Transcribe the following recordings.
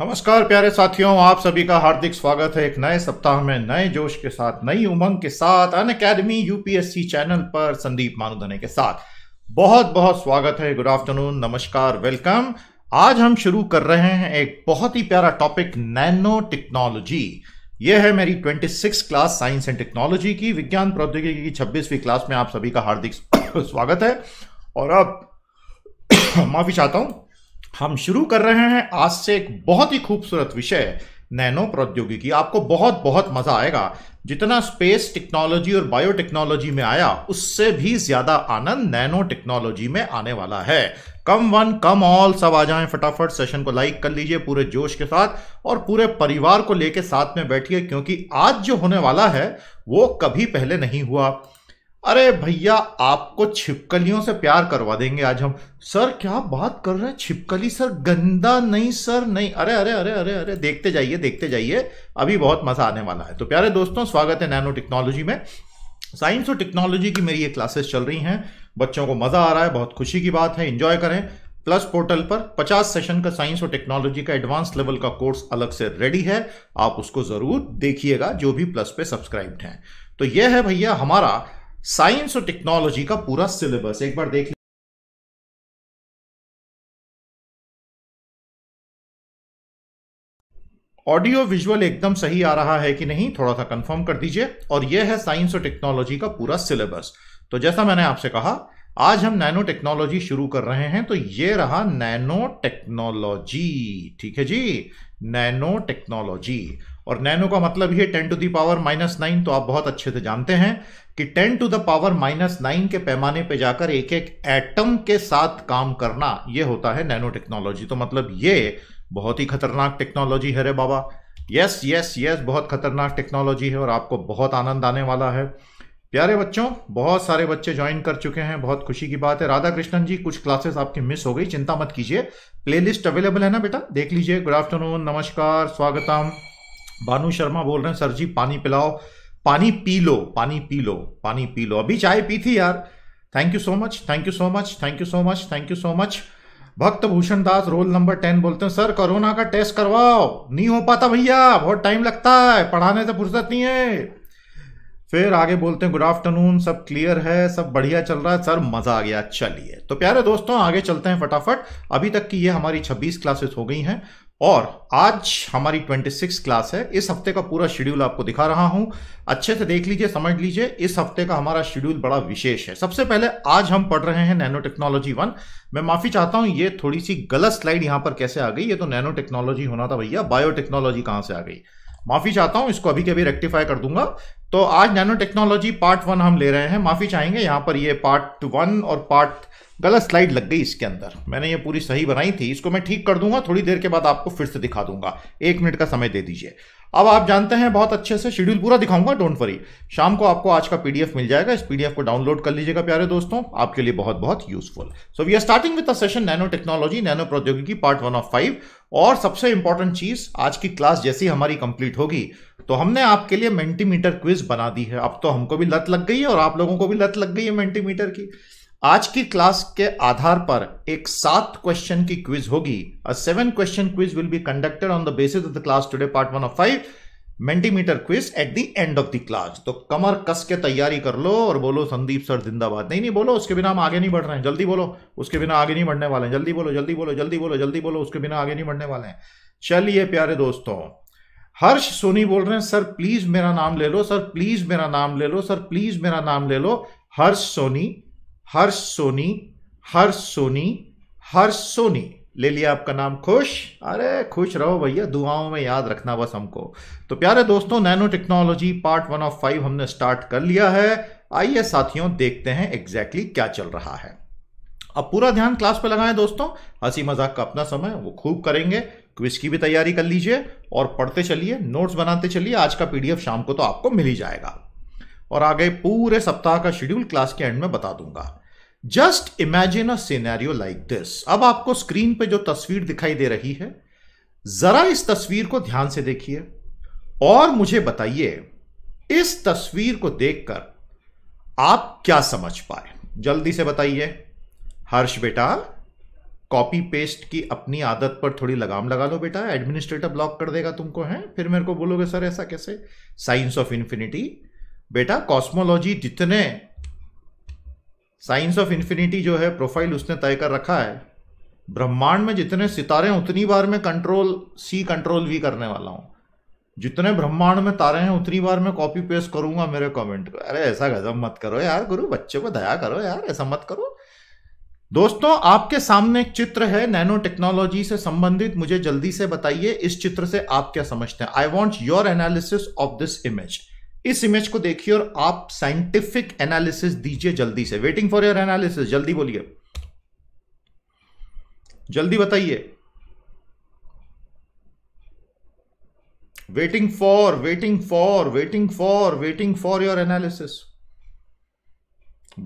नमस्कार प्यारे साथियों आप सभी का हार्दिक स्वागत है एक नए सप्ताह में नए जोश के साथ नई उमंग के साथ अन अकेडमी यूपीएससी चैनल पर संदीप मानुधने के साथ बहुत बहुत स्वागत है गुड आफ्टरनून नमस्कार वेलकम आज हम शुरू कर रहे हैं एक बहुत ही प्यारा टॉपिक नैनो टेक्नोलॉजी यह है मेरी twenty six class science and technology की विज्ञान प्रौद्योगिकी की छब्बीसवीं क्लास में आप सभी का हार्दिक स्वागत है और अब माफी चाहता हूं हम शुरू कर रहे हैं आज से एक बहुत ही खूबसूरत विषय नैनो प्रौद्योगिकी आपको बहुत बहुत मजा आएगा जितना स्पेस टेक्नोलॉजी और बायोटेक्नोलॉजी में आया उससे भी ज्यादा आनंद नैनो टेक्नोलॉजी में आने वाला है कम वन कम ऑल सब आ जाएं फटाफट सेशन को लाइक कर लीजिए पूरे जोश के साथ और पूरे परिवार को लेके साथ में बैठिए क्योंकि आज जो होने वाला है वो कभी पहले नहीं हुआ अरे भैया आपको छिपकलियों से प्यार करवा देंगे आज हम सर क्या बात कर रहे हैं छिपकली सर गंदा नहीं सर नहीं अरे अरे अरे अरे अरे देखते जाइए देखते जाइए अभी बहुत मजा आने वाला है तो प्यारे दोस्तों स्वागत है नैनो टेक्नोलॉजी में साइंस और टेक्नोलॉजी की मेरी ये क्लासेस चल रही हैं बच्चों को मजा आ रहा है बहुत खुशी की बात है इंजॉय करें प्लस पोर्टल पर 50 सेशन का साइंस और टेक्नोलॉजी का एडवांस लेवल का कोर्स अलग से रेडी है आप उसको जरूर देखिएगा जो भी प्लस पे सब्सक्राइब्ड हैं तो यह है भैया हमारा साइंस और टेक्नोलॉजी का पूरा सिलेबस एक बार देख ऑडियो विजुअल एकदम सही आ रहा है कि नहीं थोड़ा सा कंफर्म कर दीजिए और यह है साइंस और टेक्नोलॉजी का पूरा सिलेबस तो जैसा मैंने आपसे कहा आज हम नैनो टेक्नोलॉजी शुरू कर रहे हैं तो ये रहा नैनो टेक्नोलॉजी ठीक है जी नैनो टेक्नोलॉजी और नैनो का मतलब ही है ten to the power minus nine तो आप बहुत अच्छे से जानते हैं कि ten to the power minus nine के पैमाने पे जाकर एक एक एटम के साथ काम करना ये होता है नैनो टेक्नोलॉजी तो मतलब ये बहुत ही खतरनाक टेक्नोलॉजी है रे बाबा यस यस यस बहुत खतरनाक टेक्नोलॉजी है और आपको बहुत आनंद आने वाला है प्यारे बच्चों बहुत सारे बच्चे ज्वाइन कर चुके हैं बहुत खुशी की बात है राधा कृष्णन जी कुछ क्लासेस आपकी मिस हो गई चिंता मत कीजिए प्लेलिस्ट अवेलेबल है ना बेटा देख लीजिए गुड आफ्टरनून नमस्कार स्वागतम भानु शर्मा बोल रहे हैं सर जी पानी पिलाओ पानी पी लो पानी पी लो पानी पी लो अभी चाय पी थी यार thank you so much thank you so much thank you so much thank you so much Bhakt Bhushan Das roll number ten बोलते हैं सर कोरोना का टेस्ट करवाओ नहीं हो पाता भैया बहुत टाइम लगता है पढ़ाने से फुर्सत नहीं है फिर आगे बोलते हैं गुड आफ्टरनून सब क्लियर है सब बढ़िया चल रहा है सर मज़ा आ गया चलिए तो प्यारे दोस्तों आगे चलते हैं फटाफट अभी तक की ये हमारी 26 क्लासेस हो गई हैं और आज हमारी 26 क्लास है इस हफ्ते का पूरा शेड्यूल आपको दिखा रहा हूं अच्छे से देख लीजिए समझ लीजिए इस हफ्ते का हमारा शेड्यूल बड़ा विशेष है सबसे पहले आज हम पढ़ रहे हैं नैनो टेक्नोलॉजी वन मैं माफी चाहता हूं ये थोड़ी सी गलत स्लाइड यहां पर कैसे आ गई ये तो नैनो टेक्नोलॉजी होना था भैया बायोटेक्नोलॉजी कहां से आ गई माफी चाहता हूं इसको अभी के अभी रेक्टिफाई कर दूंगा तो आज नैनो टेक्नोलॉजी पार्ट वन हम ले रहे हैं माफी चाहेंगे यहां पर ये पार्ट वन और पार्ट गलत स्लाइड लग गई इसके अंदर मैंने ये पूरी सही बनाई थी इसको मैं ठीक कर दूंगा थोड़ी देर के बाद आपको फिर से दिखा दूंगा एक मिनट का समय दे दीजिए अब आप जानते हैं बहुत अच्छे से शेड्यूल पूरा दिखाऊंगा डोंट वरी शाम को आपको आज का पीडीएफ मिल जाएगा इस पीडीएफ को डाउनलोड कर लीजिएगा प्यारे दोस्तों आपके लिए बहुत बहुत useful so we are starting with session nano technology nano प्रौद्योगिकी पार्ट वन ऑफ फाइव और सबसे इंपॉर्टेंट चीज आज की क्लास जैसी हमारी कंप्लीट होगी तो हमने आपके लिए मेंटीमीटर क्विज बना दी है अब तो हमको भी लत लग गई है और आप लोगों को भी लत लग गई है मेंटीमीटर की आज की क्लास के आधार पर एक सात क्वेश्चन की क्विज होगी a seven question quiz will be conducted on the basis of the class today part one of five Mentimeter quiz at the end of the class तो कमर कस के तैयारी कर लो और बोलो संदीप सर जिंदाबाद नहीं नहीं बोलो उसके बिना हम आगे नहीं बढ़ रहे हैं जल्दी बोलो उसके बिना आगे नहीं बढ़ने वाले हैं जल्दी बोलो जल्दी बोलो जल्दी बोलो जल्दी बोलो उसके बिना आगे नहीं बढ़ने वाले हैं चलिए प्यारे दोस्तों हर्ष सोनी बोल रहे हैं सर प्लीज मेरा नाम ले लो सर प्लीज मेरा नाम ले लो सर प्लीज मेरा नाम ले लो हर्ष सोनी हर्ष सोनी हर्ष सोनी हर्ष सोनी ले लिया आपका नाम खुश अरे खुश रहो भैया दुआओं में याद रखना बस हमको तो प्यारे दोस्तों nano technology part one of five हमने स्टार्ट कर लिया है आइए साथियों देखते हैं एग्जैक्टली exactly क्या चल रहा है अब पूरा ध्यान क्लास पे लगाएं दोस्तों हंसी मजाक का अपना समय वो खूब करेंगे क्विज की भी तैयारी कर लीजिए और पढ़ते चलिए नोट्स बनाते चलिए आज का पीडीएफ शाम को तो आपको मिल ही जाएगा और आगे पूरे सप्ताह का शेड्यूल क्लास के एंड में बता दूंगा just imagine a like this अब आपको स्क्रीन पे जो तस्वीर दिखाई दे रही है जरा इस तस्वीर को ध्यान से देखिए और मुझे बताइए इस तस्वीर को देखकर आप क्या समझ पाए जल्दी से बताइए हर्ष बेटा कॉपी पेस्ट की अपनी आदत पर थोड़ी लगाम लगा लो बेटा एडमिनिस्ट्रेटर ब्लॉक कर देगा तुमको है फिर मेरे को बोलोगे सर ऐसा कैसे साइंस ऑफ इंफिनिटी बेटा कॉस्मोलॉजी जितने साइंस ऑफ इंफिनिटी जो है प्रोफाइल उसने तय कर रखा है ब्रह्मांड में जितने सितारे हैं उतनी बार में कंट्रोल सी कंट्रोल वी करने वाला हूं जितने ब्रह्मांड में तारे हैं उतनी बार मैं कॉपी पेस्ट करूंगा मेरे कमेंट को अरे ऐसा गजब मत करो यार गुरु बच्चे को दया करो यार ऐसा मत करो दोस्तों आपके सामने एक चित्र है नैनो टेक्नोलॉजी से संबंधित मुझे जल्दी से बताइए इस चित्र से आप क्या समझते हैं I want your analysis of this image इस इमेज को देखिए और आप साइंटिफिक एनालिसिस दीजिए जल्दी से वेटिंग फॉर योर एनालिसिस जल्दी बोलिए जल्दी बताइए waiting for waiting for waiting for waiting for your analysis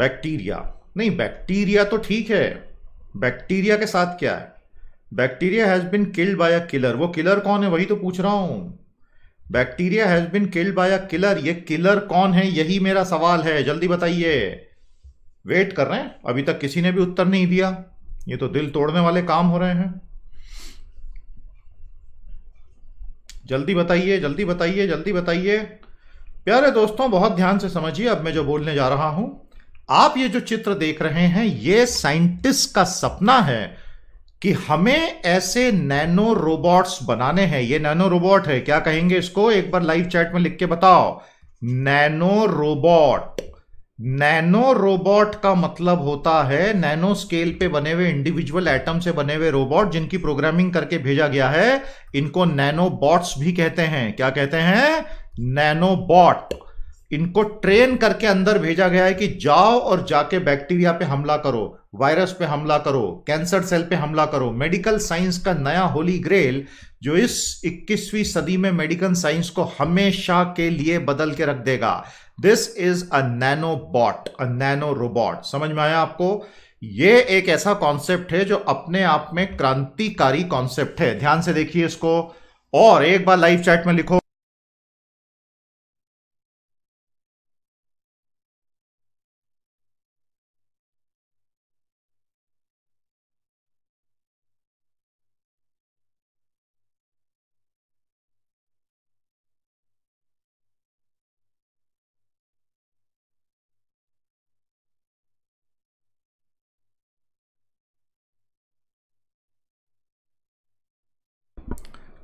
bacteria नहीं बैक्टीरिया तो ठीक है बैक्टीरिया के साथ क्या है bacteria has been killed by a killer वो किलर कौन है वही तो पूछ रहा हूं bacteria has been killed by a killer ये किलर कौन है यही मेरा सवाल है जल्दी बताइए वेट कर रहे हैं अभी तक किसी ने भी उत्तर नहीं दिया ये तो दिल तोड़ने वाले काम हो रहे हैं जल्दी बताइए जल्दी बताइए जल्दी बताइए प्यारे दोस्तों बहुत ध्यान से समझिए अब मैं जो बोलने जा रहा हूं आप ये जो चित्र देख रहे हैं ये साइंटिस्ट का सपना है कि हमें ऐसे नैनो रोबोट्स बनाने हैं ये नैनो रोबोट है क्या कहेंगे इसको एक बार लाइव चैट में लिख के बताओ नैनो रोबोट नैनो रोबोट का मतलब होता है नैनो स्केल पे बने हुए इंडिविजुअल एटम से बने हुए रोबोट जिनकी प्रोग्रामिंग करके भेजा गया है इनको नैनो बॉट्स भी कहते हैं क्या कहते हैं नैनो बॉट इनको ट्रेन करके अंदर भेजा गया है कि जाओ और जाके बैक्टीरिया पे हमला करो वायरस पे हमला करो कैंसर सेल पे हमला करो मेडिकल साइंस का नया होली ग्रेल जो इस 21वीं सदी में मेडिकल साइंस को हमेशा के लिए बदल के रख देगा this is a nano bot a nano robot समझ में आया आपको ये एक ऐसा कॉन्सेप्ट है जो अपने आप में क्रांतिकारी कॉन्सेप्ट है ध्यान से देखिए इसको और एक बार लाइव चैट में लिखो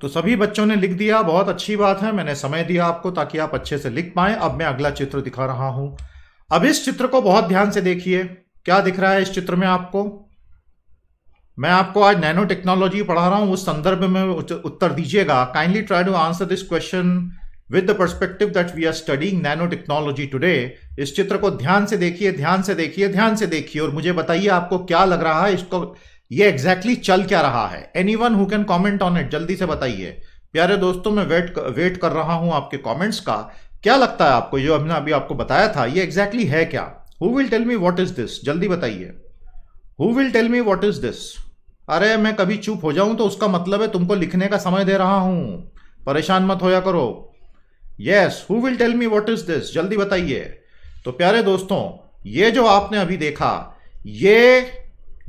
तो सभी बच्चों ने लिख दिया बहुत अच्छी बात है मैंने समय दिया आपको ताकि आप अच्छे से लिख पाए अब मैं अगला चित्र दिखा रहा हूं अब इस चित्र को बहुत ध्यान से देखिए क्या दिख रहा है इस चित्र में आपको मैं आपको आज नैनो टेक्नोलॉजी पढ़ा रहा हूं उस संदर्भ में उत्तर दीजिएगा kindly try to answer this question with the perspective that we are studying nano technology today इस चित्र को ध्यान से देखिए ध्यान से देखिए ध्यान से देखिए और मुझे बताइए आपको क्या लग रहा है इसको ये एग्जैक्टली exactly चल क्या रहा है anyone who can comment on it जल्दी से बताइए प्यारे दोस्तों मैं वेट वेट कर रहा हूं आपके कॉमेंट्स का क्या लगता है आपको जो हमने अभी आपको बताया था ये एग्जैक्टली exactly है क्या who will tell me what is this जल्दी बताइए who will tell me what is this अरे मैं कभी चुप हो जाऊं तो उसका मतलब है तुमको लिखने का समय दे रहा हूं परेशान मत होया करो yes who will tell me what is this जल्दी बताइए तो प्यारे दोस्तों ये जो आपने अभी देखा ये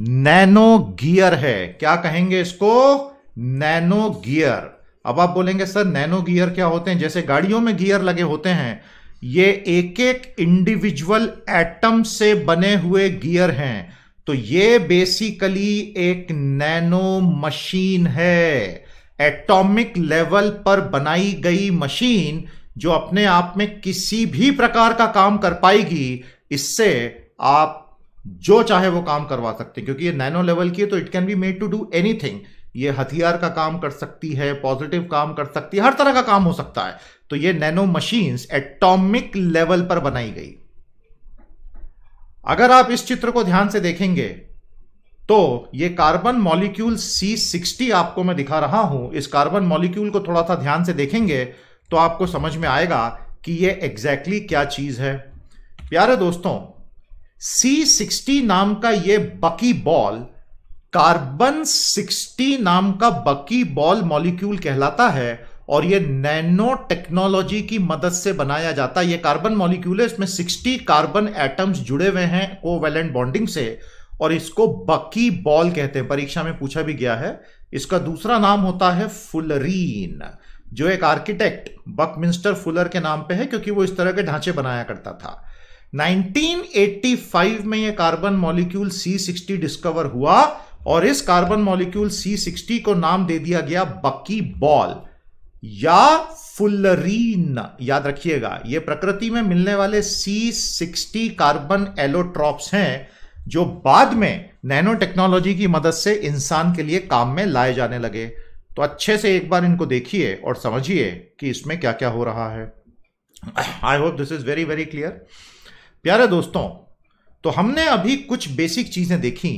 नैनो गियर है क्या कहेंगे इसको नैनो गियर अब आप बोलेंगे सर नैनो गियर क्या होते हैं जैसे गाड़ियों में गियर लगे होते हैं ये एक एक इंडिविजुअल एटम से बने हुए गियर हैं तो ये बेसिकली एक नैनो मशीन है एटॉमिक लेवल पर बनाई गई मशीन जो अपने आप में किसी भी प्रकार का काम कर पाएगी इससे आप जो चाहे वो काम करवा सकते हैं क्योंकि ये नैनो लेवल की है तो it can be made to do anything ये हथियार का काम कर सकती है पॉजिटिव काम कर सकती है हर तरह का काम हो सकता है तो ये नैनो मशीन्स एटॉमिक लेवल पर बनाई गई अगर आप इस चित्र को ध्यान से देखेंगे तो ये कार्बन मॉलिक्यूल C60 आपको मैं दिखा रहा हूं इस कार्बन मॉलिक्यूल को थोड़ा सा ध्यान से देखेंगे तो आपको समझ में आएगा कि ये एग्जैक्टली exactly क्या चीज है प्यारे दोस्तों सी सिक्सटी नाम का यह बकी बॉल कार्बन सिक्सटी नाम का बकी बॉल मॉलिक्यूल कहलाता है और यह नैनो टेक्नोलॉजी की मदद से बनाया जाता है यह कार्बन मॉलिक्यूल है इसमें सिक्सटी कार्बन एटम्स जुड़े हुए हैं कोवेलेंट बॉन्डिंग से और इसको बकी बॉल कहते हैं परीक्षा में पूछा भी गया है इसका दूसरा नाम होता है फुलरीन जो एक आर्किटेक्ट बकमिंस्टर फुलर के नाम पे है क्योंकि वो इस तरह के ढांचे बनाया करता था 1985 में यह कार्बन मॉलिक्यूल C60 डिस्कवर हुआ और इस कार्बन मॉलिक्यूल C60 को नाम दे दिया गया बकी बॉल या फुलरीन याद रखिएगा ये प्रकृति में मिलने वाले C60 कार्बन एलोट्रॉप्स हैं जो बाद में नैनो टेक्नोलॉजी की मदद से इंसान के लिए काम में लाए जाने लगे तो अच्छे से एक बार इनको देखिए और समझिए कि इसमें क्या क्या हो रहा है I hope this is very very clear प्यारे दोस्तों तो हमने अभी कुछ बेसिक चीज़ें देखी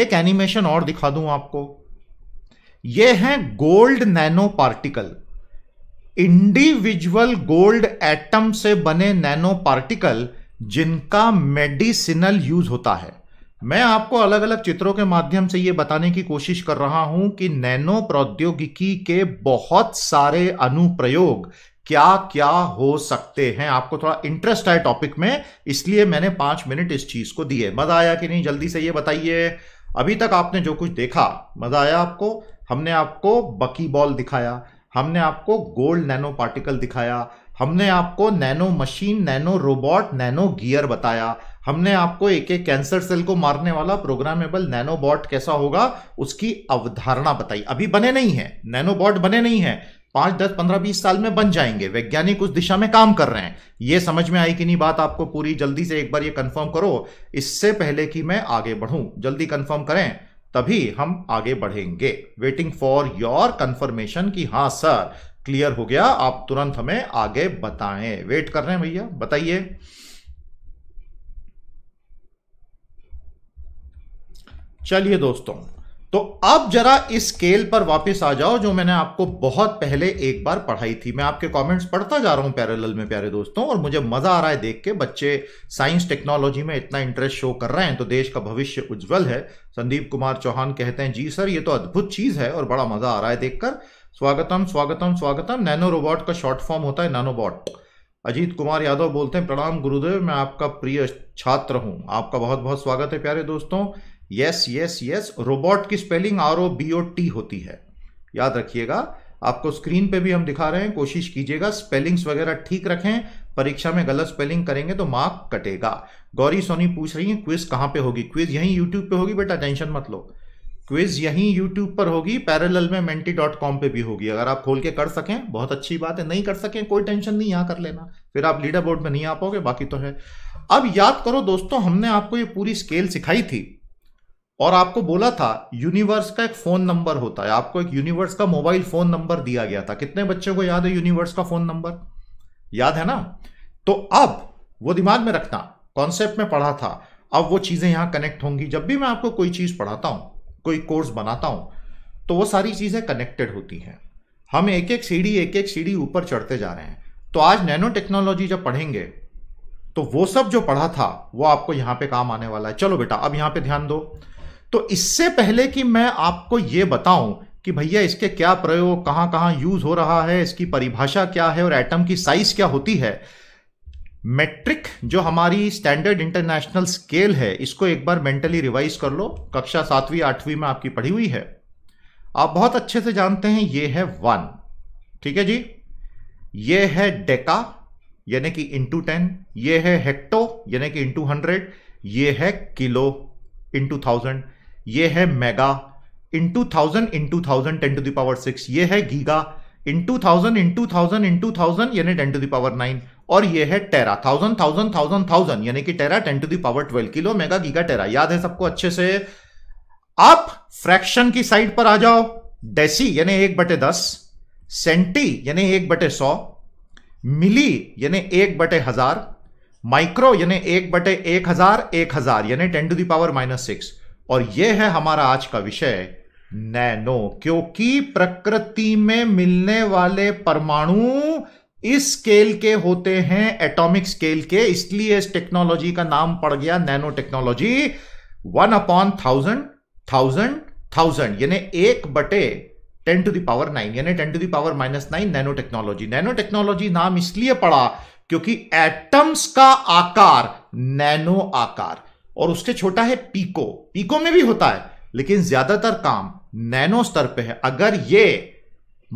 एक एनिमेशन और दिखा दूं आपको यह है gold nano particle individual gold atom से बने नैनो पार्टिकल जिनका मेडिसिनल यूज होता है मैं आपको अलग अलग चित्रों के माध्यम से यह बताने की कोशिश कर रहा हूं कि नैनो प्रौद्योगिकी के बहुत सारे अनुप्रयोग क्या क्या हो सकते हैं आपको थोड़ा इंटरेस्ट है टॉपिक में इसलिए मैंने पांच मिनट इस चीज को दिए मजा आया कि नहीं जल्दी से ये बताइए अभी तक आपने जो कुछ देखा मजा आया आपको हमने आपको बकी बॉल दिखाया हमने आपको गोल्ड नैनो पार्टिकल दिखाया हमने आपको nano machine nano robot nano gear बताया हमने आपको एक एक कैंसर सेल को मारने वाला प्रोग्रामेबल नैनोबॉट कैसा होगा उसकी अवधारणा बताई अभी बने नहीं है नैनोबॉट बने नहीं है पांच दस पंद्रह बीस साल में बन जाएंगे वैज्ञानिक उस दिशा में काम कर रहे हैं ये समझ में आई कि नहीं बात आपको पूरी जल्दी से एक बार ये कंफर्म करो इससे पहले कि मैं आगे बढ़ूं जल्दी कंफर्म करें तभी हम आगे बढ़ेंगे वेटिंग फॉर योर कंफर्मेशन कि हाँ सर क्लियर हो गया आप तुरंत हमें आगे बताएं वेट कर रहे हैं भैया बताइए चलिए दोस्तों तो अब जरा इस स्केल पर वापस आ जाओ जो मैंने आपको बहुत पहले एक बार पढ़ाई थी मैं आपके कमेंट्स पढ़ता जा रहा हूं पैरेलल में प्यारे दोस्तों और मुझे मजा आ रहा है देख के बच्चे साइंस टेक्नोलॉजी में इतना इंटरेस्ट शो कर रहे हैं तो देश का भविष्य उज्जवल है संदीप कुमार चौहान कहते हैं जी सर ये तो अद्भुत चीज है और बड़ा मजा आ रहा है देखकर स्वागतम स्वागतम स्वागतम नैनो रोबोट का शॉर्ट फॉर्म होता है नैनोबॉट अजीत कुमार यादव बोलते हैं प्रणाम गुरुदेव मैं आपका प्रिय छात्र हूं आपका बहुत बहुत स्वागत है प्यारे दोस्तों यस यस यस रोबोट की spelling R O B O T होती है याद रखिएगा आपको स्क्रीन पे भी हम दिखा रहे हैं कोशिश कीजिएगा स्पेलिंग्स वगैरह ठीक रखें परीक्षा में गलत स्पेलिंग करेंगे तो मार्क कटेगा गौरी सोनी पूछ रही है क्विज कहाँ पे होगी क्विज यहीं यूट्यूब पे होगी बेटा टेंशन मत लो क्विज यहीं यूट्यूब पर होगी पैरल में मेंटी डॉट कॉम पर भी होगी अगर आप खोल के कर सकें बहुत अच्छी बात है नहीं कर सकें कोई टेंशन नहीं यहाँ कर लेना फिर आप लीडर बोर्ड में नहीं आ पाओगे बाकी तो है अब याद करो दोस्तों हमने आपको ये पूरी स्केल सिखाई थी और आपको बोला था यूनिवर्स का एक फोन नंबर होता है आपको एक यूनिवर्स का मोबाइल फोन नंबर दिया गया था कितने बच्चों को याद है यूनिवर्स का फोन नंबर याद है ना तो अब वो दिमाग में रखना कॉन्सेप्ट में पढ़ा था अब वो चीजें यहां कनेक्ट होंगी जब भी मैं आपको कोई चीज पढ़ाता हूं कोई कोर्स बनाता हूं तो वो सारी चीजें कनेक्टेड होती हैं हम एक एक सीढ़ी एक एक सीढ़ी ऊपर चढ़ते जा रहे हैं तो आज नैनो टेक्नोलॉजी जब पढ़ेंगे तो वो सब जो पढ़ा था वो आपको यहां पे काम आने वाला है चलो बेटा अब यहां पे ध्यान दो तो इससे पहले कि मैं आपको ये बताऊं कि भैया इसके क्या प्रयोग कहां कहां यूज हो रहा है इसकी परिभाषा क्या है और एटम की साइज क्या होती है मेट्रिक जो हमारी स्टैंडर्ड इंटरनेशनल स्केल है इसको एक बार मेंटली रिवाइज कर लो कक्षा सातवीं आठवीं में आपकी पढ़ी हुई है आप बहुत अच्छे से जानते हैं ये है वन ठीक है जी ये है डेका यानी कि इंटू टेन ये है हेक्टो यानी कि इंटू हंड्रेड ये है किलो इंटू थाउजेंड ये है mega into thousand into thousand ten to power six ये है giga into thousand into thousand into thousand यानी टेन टू दावर नाइन और ये है tera thousand thousand thousand thousand यानी कि tera ten to power twelve kilo mega giga tera याद है सबको अच्छे से आप फ्रैक्शन की साइड पर आ जाओ डेसी यानी एक बटे दस सेंटी यानी एक बटे सौ मिली यानी एक बटे हजार माइक्रो यानी एक बटे एक हजार एक हजार यानी ten to the power minus six और यह है हमारा आज का विषय नैनो क्योंकि प्रकृति में मिलने वाले परमाणु इस स्केल के होते हैं एटॉमिक स्केल के इसलिए इस टेक्नोलॉजी का नाम पड़ गया nano technology one upon thousand thousand thousand यानी एक बटे टेन टू दावर नाइन यानी ten to the power minus nine nano technology nano technology नाम इसलिए पड़ा क्योंकि एटम्स का आकार नैनो आकार और उससे छोटा है पीको पीको में भी होता है लेकिन ज्यादातर काम नैनो स्तर पे है अगर ये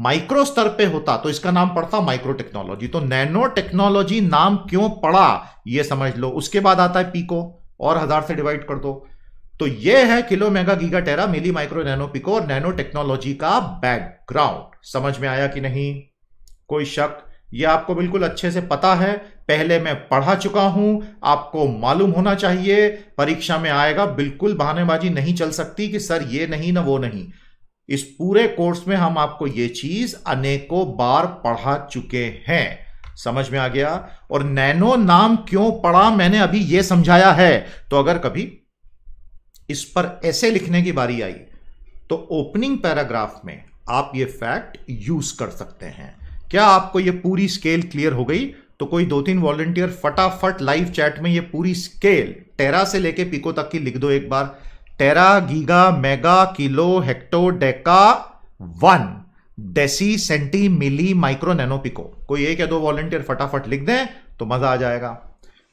माइक्रो स्तर पे होता तो इसका नाम पड़ता माइक्रो टेक्नोलॉजी तो नैनो टेक्नोलॉजी नाम क्यों पड़ा ये समझ लो उसके बाद आता है पीको और हजार से डिवाइड कर दो तो ये है kilo mega giga tera milli micro nano pico और नैनो टेक्नोलॉजी का बैकग्राउंड समझ में आया कि नहीं कोई शक ये आपको बिल्कुल अच्छे से पता है पहले मैं पढ़ा चुका हूं आपको मालूम होना चाहिए परीक्षा में आएगा बिल्कुल बहानेबाजी नहीं चल सकती कि सर ये नहीं ना वो नहीं इस पूरे कोर्स में हम आपको ये चीज अनेकों बार पढ़ा चुके हैं समझ में आ गया और नैनो नाम क्यों पढ़ा मैंने अभी ये समझाया है तो अगर कभी इस पर ऐसे लिखने की बारी आई तो ओपनिंग पैराग्राफ में आप ये फैक्ट यूज कर सकते हैं क्या आपको ये पूरी स्केल क्लियर हो गई तो कोई दो तीन वॉलेंटियर फटाफट लाइव चैट में ये पूरी स्केल टेरा से लेके पिको तक की लिख दो एक बार tera giga mega kilo hecto deca one deci centi milli micro nano pico कोई एक या दो वॉलेंटियर फटाफट लिख दें तो मजा आ जाएगा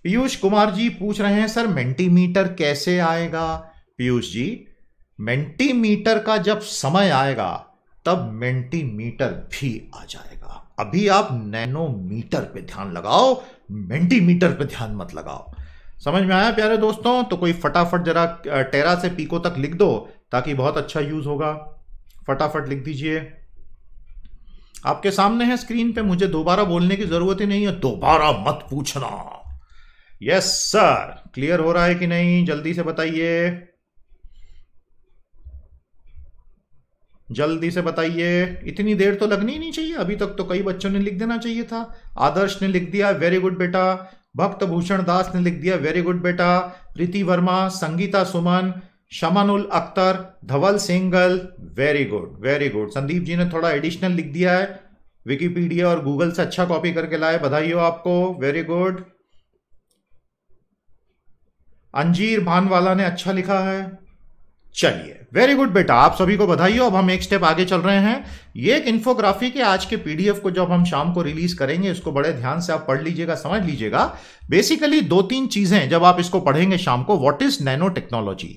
पीयूष कुमार जी पूछ रहे हैं सर मेंटीमीटर कैसे आएगा पीयूष जी मेंटीमीटर का जब समय आएगा तब मेंटीमीटर भी आ जाएगा अभी आप नैनोमीटर पे ध्यान लगाओ मेंटीमीटर पे ध्यान मत लगाओ समझ में आया प्यारे दोस्तों तो कोई फटाफट जरा टेरा से पीको तक लिख दो ताकि बहुत अच्छा यूज होगा फटाफट लिख दीजिए आपके सामने है स्क्रीन पे मुझे दोबारा बोलने की जरूरत ही नहीं है दोबारा मत पूछना यस सर क्लियर हो रहा है कि नहीं जल्दी से बताइए जल्दी से बताइए इतनी देर तो लगनी ही नहीं चाहिए अभी तक तो कई बच्चों ने लिख देना चाहिए था आदर्श ने लिख दिया वेरी गुड बेटा भक्त भूषण दास ने लिख दिया वेरी गुड बेटा Preeti Verma Sangeeta Suman ul Akhtar Dhaval Singhal very good very good Sandeep ji ने थोड़ा एडिशनल लिख दिया है विकीपीडिया और गूगल से अच्छा कॉपी करके लाए बधाई हो आपको वेरी गुड अंजीर भानवाला ने अच्छा लिखा है चलिए वेरी गुड बेटा आप सभी को बधाई हो अब हम एक स्टेप आगे चल रहे हैं ये एक इन्फोग्राफी के आज के पीडीएफ को जब हम शाम को रिलीज करेंगे इसको बड़े ध्यान से आप पढ़ लीजिएगा समझ लीजिएगा बेसिकली दो तीन चीजें जब आप इसको पढ़ेंगे शाम को व्हाट इज नैनो टेक्नोलॉजी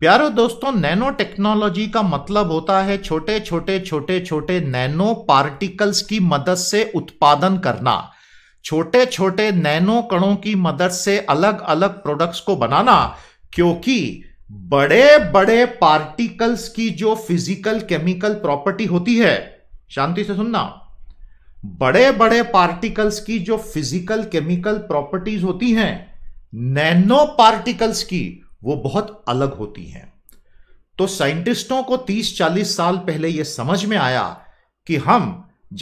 प्यारो दोस्तों नैनो टेक्नोलॉजी का मतलब होता है छोटे छोटे छोटे छोटे नैनो पार्टिकल्स की मदद से उत्पादन करना छोटे छोटे नैनो कणों की मदद से अलग अलग प्रोडक्ट्स को बनाना क्योंकि बड़े बड़े पार्टिकल्स की जो फिजिकल केमिकल प्रॉपर्टी होती है शांति से सुनना बड़े बड़े पार्टिकल्स की जो फिजिकल केमिकल प्रॉपर्टीज होती हैं नैनो पार्टिकल्स की वो बहुत अलग होती हैं तो साइंटिस्टों को 30-40 साल पहले ये समझ में आया कि हम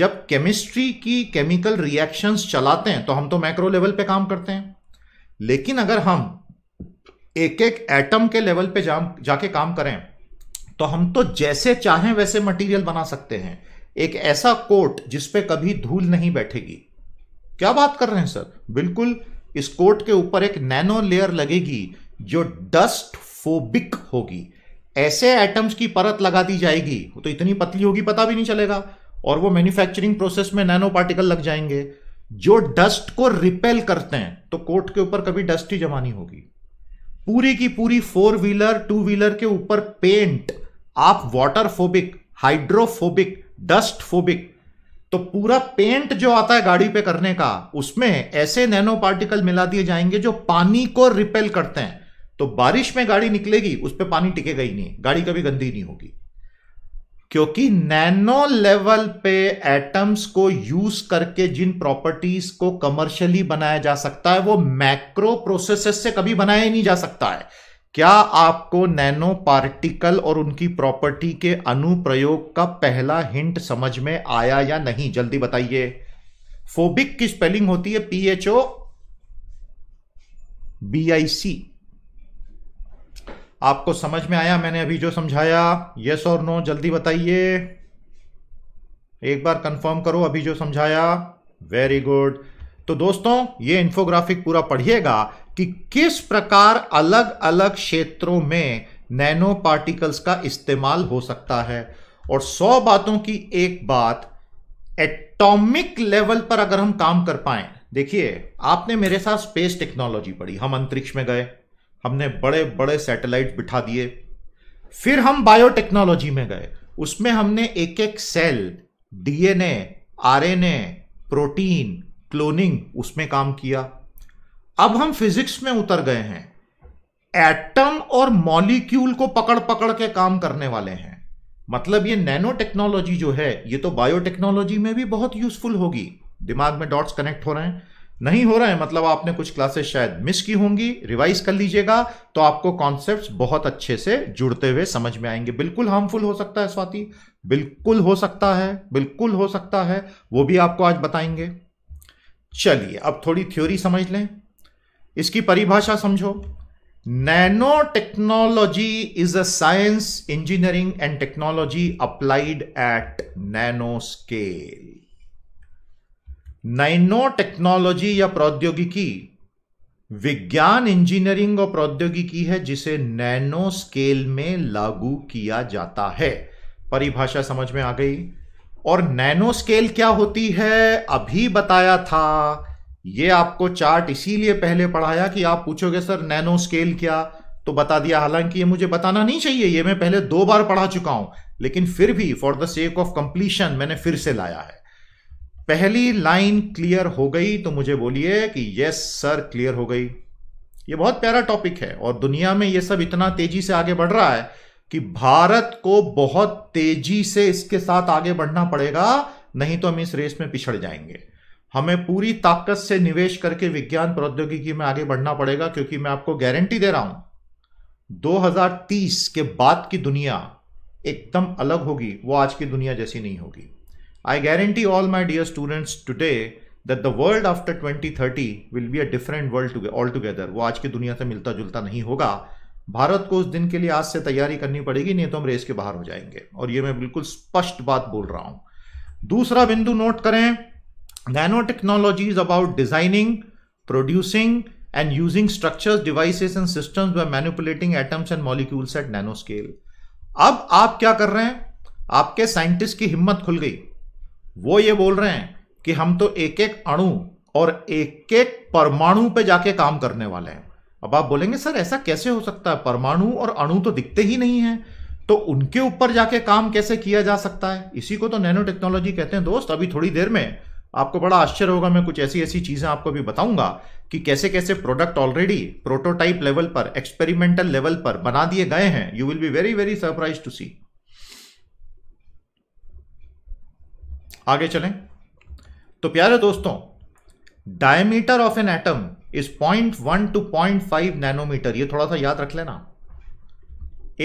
जब केमिस्ट्री की केमिकल रिएक्शंस चलाते हैं तो हम तो मैक्रो लेवल पे काम करते हैं लेकिन अगर हम एक एक एटम के लेवल पे जा जाके काम करें तो हम तो जैसे चाहें वैसे मटेरियल बना सकते हैं एक ऐसा कोट जिसपे कभी धूल नहीं बैठेगी क्या बात कर रहे हैं सर बिल्कुल इस कोट के ऊपर एक नैनो लेयर लगेगी जो डस्ट फोबिक होगी ऐसे एटम्स की परत लगा दी जाएगी तो इतनी पतली होगी पता भी नहीं चलेगा और वो मैन्युफैक्चरिंग प्रोसेस में नैनो पार्टिकल लग जाएंगे जो डस्ट को रिपेल करते हैं तो कोट के ऊपर कभी डस्ट ही जमानी होगी पूरी की पूरी फोर व्हीलर टू व्हीलर के ऊपर पेंट आप फोबिक हाइड्रोफोबिक डस्ट फोबिक तो पूरा पेंट जो आता है गाड़ी पे करने का उसमें ऐसे नैनो पार्टिकल मिला दिए जाएंगे जो पानी को रिपेल करते हैं तो बारिश में गाड़ी निकलेगी उस पर पानी टिकेगा ही नहीं गाड़ी कभी गंदी नहीं होगी क्योंकि नैनो लेवल पे एटम्स को यूज करके जिन प्रॉपर्टीज को कमर्शियली बनाया जा सकता है वो मैक्रो प्रोसेसेस से कभी बनाया नहीं जा सकता है क्या आपको नैनो पार्टिकल और उनकी प्रॉपर्टी के अनुप्रयोग का पहला हिंट समझ में आया या नहीं जल्दी बताइए फोबिक की स्पेलिंग होती है पीएचओ बी आई सी आपको समझ में आया मैंने अभी जो समझाया यस और नो जल्दी बताइए एक बार कंफर्म करो अभी जो समझाया वेरी गुड तो दोस्तों ये इन्फोग्राफिक पूरा पढ़िएगा कि किस प्रकार अलग अलग क्षेत्रों में नैनो पार्टिकल्स का इस्तेमाल हो सकता है और सौ बातों की एक बात एटॉमिक लेवल पर अगर हम काम कर पाए देखिए आपने मेरे साथ स्पेस टेक्नोलॉजी पढ़ी हम अंतरिक्ष में गए हमने बड़े बड़े सैटेलाइट बिठा दिए फिर हम बायोटेक्नोलॉजी में गए उसमें हमने एक एक cell DNA RNA protein cloning उसमें काम किया अब हम फिजिक्स में उतर गए हैं एटम और मॉलिक्यूल को पकड़ पकड़ के काम करने वाले हैं मतलब ये नैनो टेक्नोलॉजी जो है ये तो बायोटेक्नोलॉजी में भी बहुत यूजफुल होगी दिमाग में डॉट्स कनेक्ट हो रहे हैं नहीं हो रहा है मतलब आपने कुछ क्लासेस शायद मिस की होंगी रिवाइज कर लीजिएगा तो आपको कॉन्सेप्ट्स बहुत अच्छे से जुड़ते हुए समझ में आएंगे बिल्कुल हार्मफुल हो सकता है स्वाति बिल्कुल हो सकता है बिल्कुल हो सकता है वो भी आपको आज बताएंगे चलिए अब थोड़ी थ्योरी समझ लें इसकी परिभाषा समझो nano technology is a science engineering and technology applied at nano scale nano technology या प्रौद्योगिकी विज्ञान इंजीनियरिंग और प्रौद्योगिकी है जिसे नैनो स्केल में लागू किया जाता है परिभाषा समझ में आ गई और नैनो स्केल क्या होती है अभी बताया था ये आपको चार्ट इसीलिए पहले पढ़ाया कि आप पूछोगे सर नैनो स्केल क्या तो बता दिया हालांकि ये मुझे बताना नहीं चाहिए ये मैं पहले दो बार पढ़ा चुका हूं लेकिन फिर भी for the sake of completion मैंने फिर से लाया है पहली लाइन क्लियर हो गई तो मुझे बोलिए कि यस सर क्लियर हो गई ये बहुत प्यारा टॉपिक है और दुनिया में ये सब इतना तेजी से आगे बढ़ रहा है कि भारत को बहुत तेजी से इसके साथ आगे बढ़ना पड़ेगा नहीं तो हम इस रेस में पिछड़ जाएंगे हमें पूरी ताकत से निवेश करके विज्ञान प्रौद्योगिकी में आगे बढ़ना पड़ेगा क्योंकि मैं आपको गारंटी दे रहा हूं 2030 के बाद की दुनिया एकदम अलग होगी वो आज की दुनिया जैसी नहीं होगी I guarantee all my dear students today that the world after 2030 will be a different world altogether. वो आज की दुनिया से मिलता जुलता नहीं होगा भारत को उस दिन के लिए आज से तैयारी करनी पड़ेगी नहीं तो हम रेस के बाहर हो जाएंगे और ये मैं बिल्कुल स्पष्ट बात बोल रहा हूं दूसरा बिंदु नोट करें nano technology is about designing producing and using structures devices and systems by manipulating atoms and molecules at nano scale अब आप क्या कर रहे हैं आपके साइंटिस्ट की हिम्मत खुल गई वो ये बोल रहे हैं कि हम तो एक एक अणु और एक एक परमाणु पे जाके काम करने वाले हैं अब आप बोलेंगे सर ऐसा कैसे हो सकता है परमाणु और अणु तो दिखते ही नहीं है तो उनके ऊपर जाके काम कैसे किया जा सकता है इसी को तो नैनो टेक्नोलॉजी कहते हैं दोस्त अभी थोड़ी देर में आपको बड़ा आश्चर्य होगा मैं कुछ ऐसी ऐसी चीज़ें आपको भी बताऊंगा कि कैसे कैसे प्रोडक्ट ऑलरेडी प्रोटोटाइप लेवल पर एक्सपेरिमेंटल लेवल पर बना दिए गए हैं you will be very very surprise to see आगे चलें तो प्यारे दोस्तों diameter of an atom is point one to point five nanometre ये थोड़ा सा याद रख लेना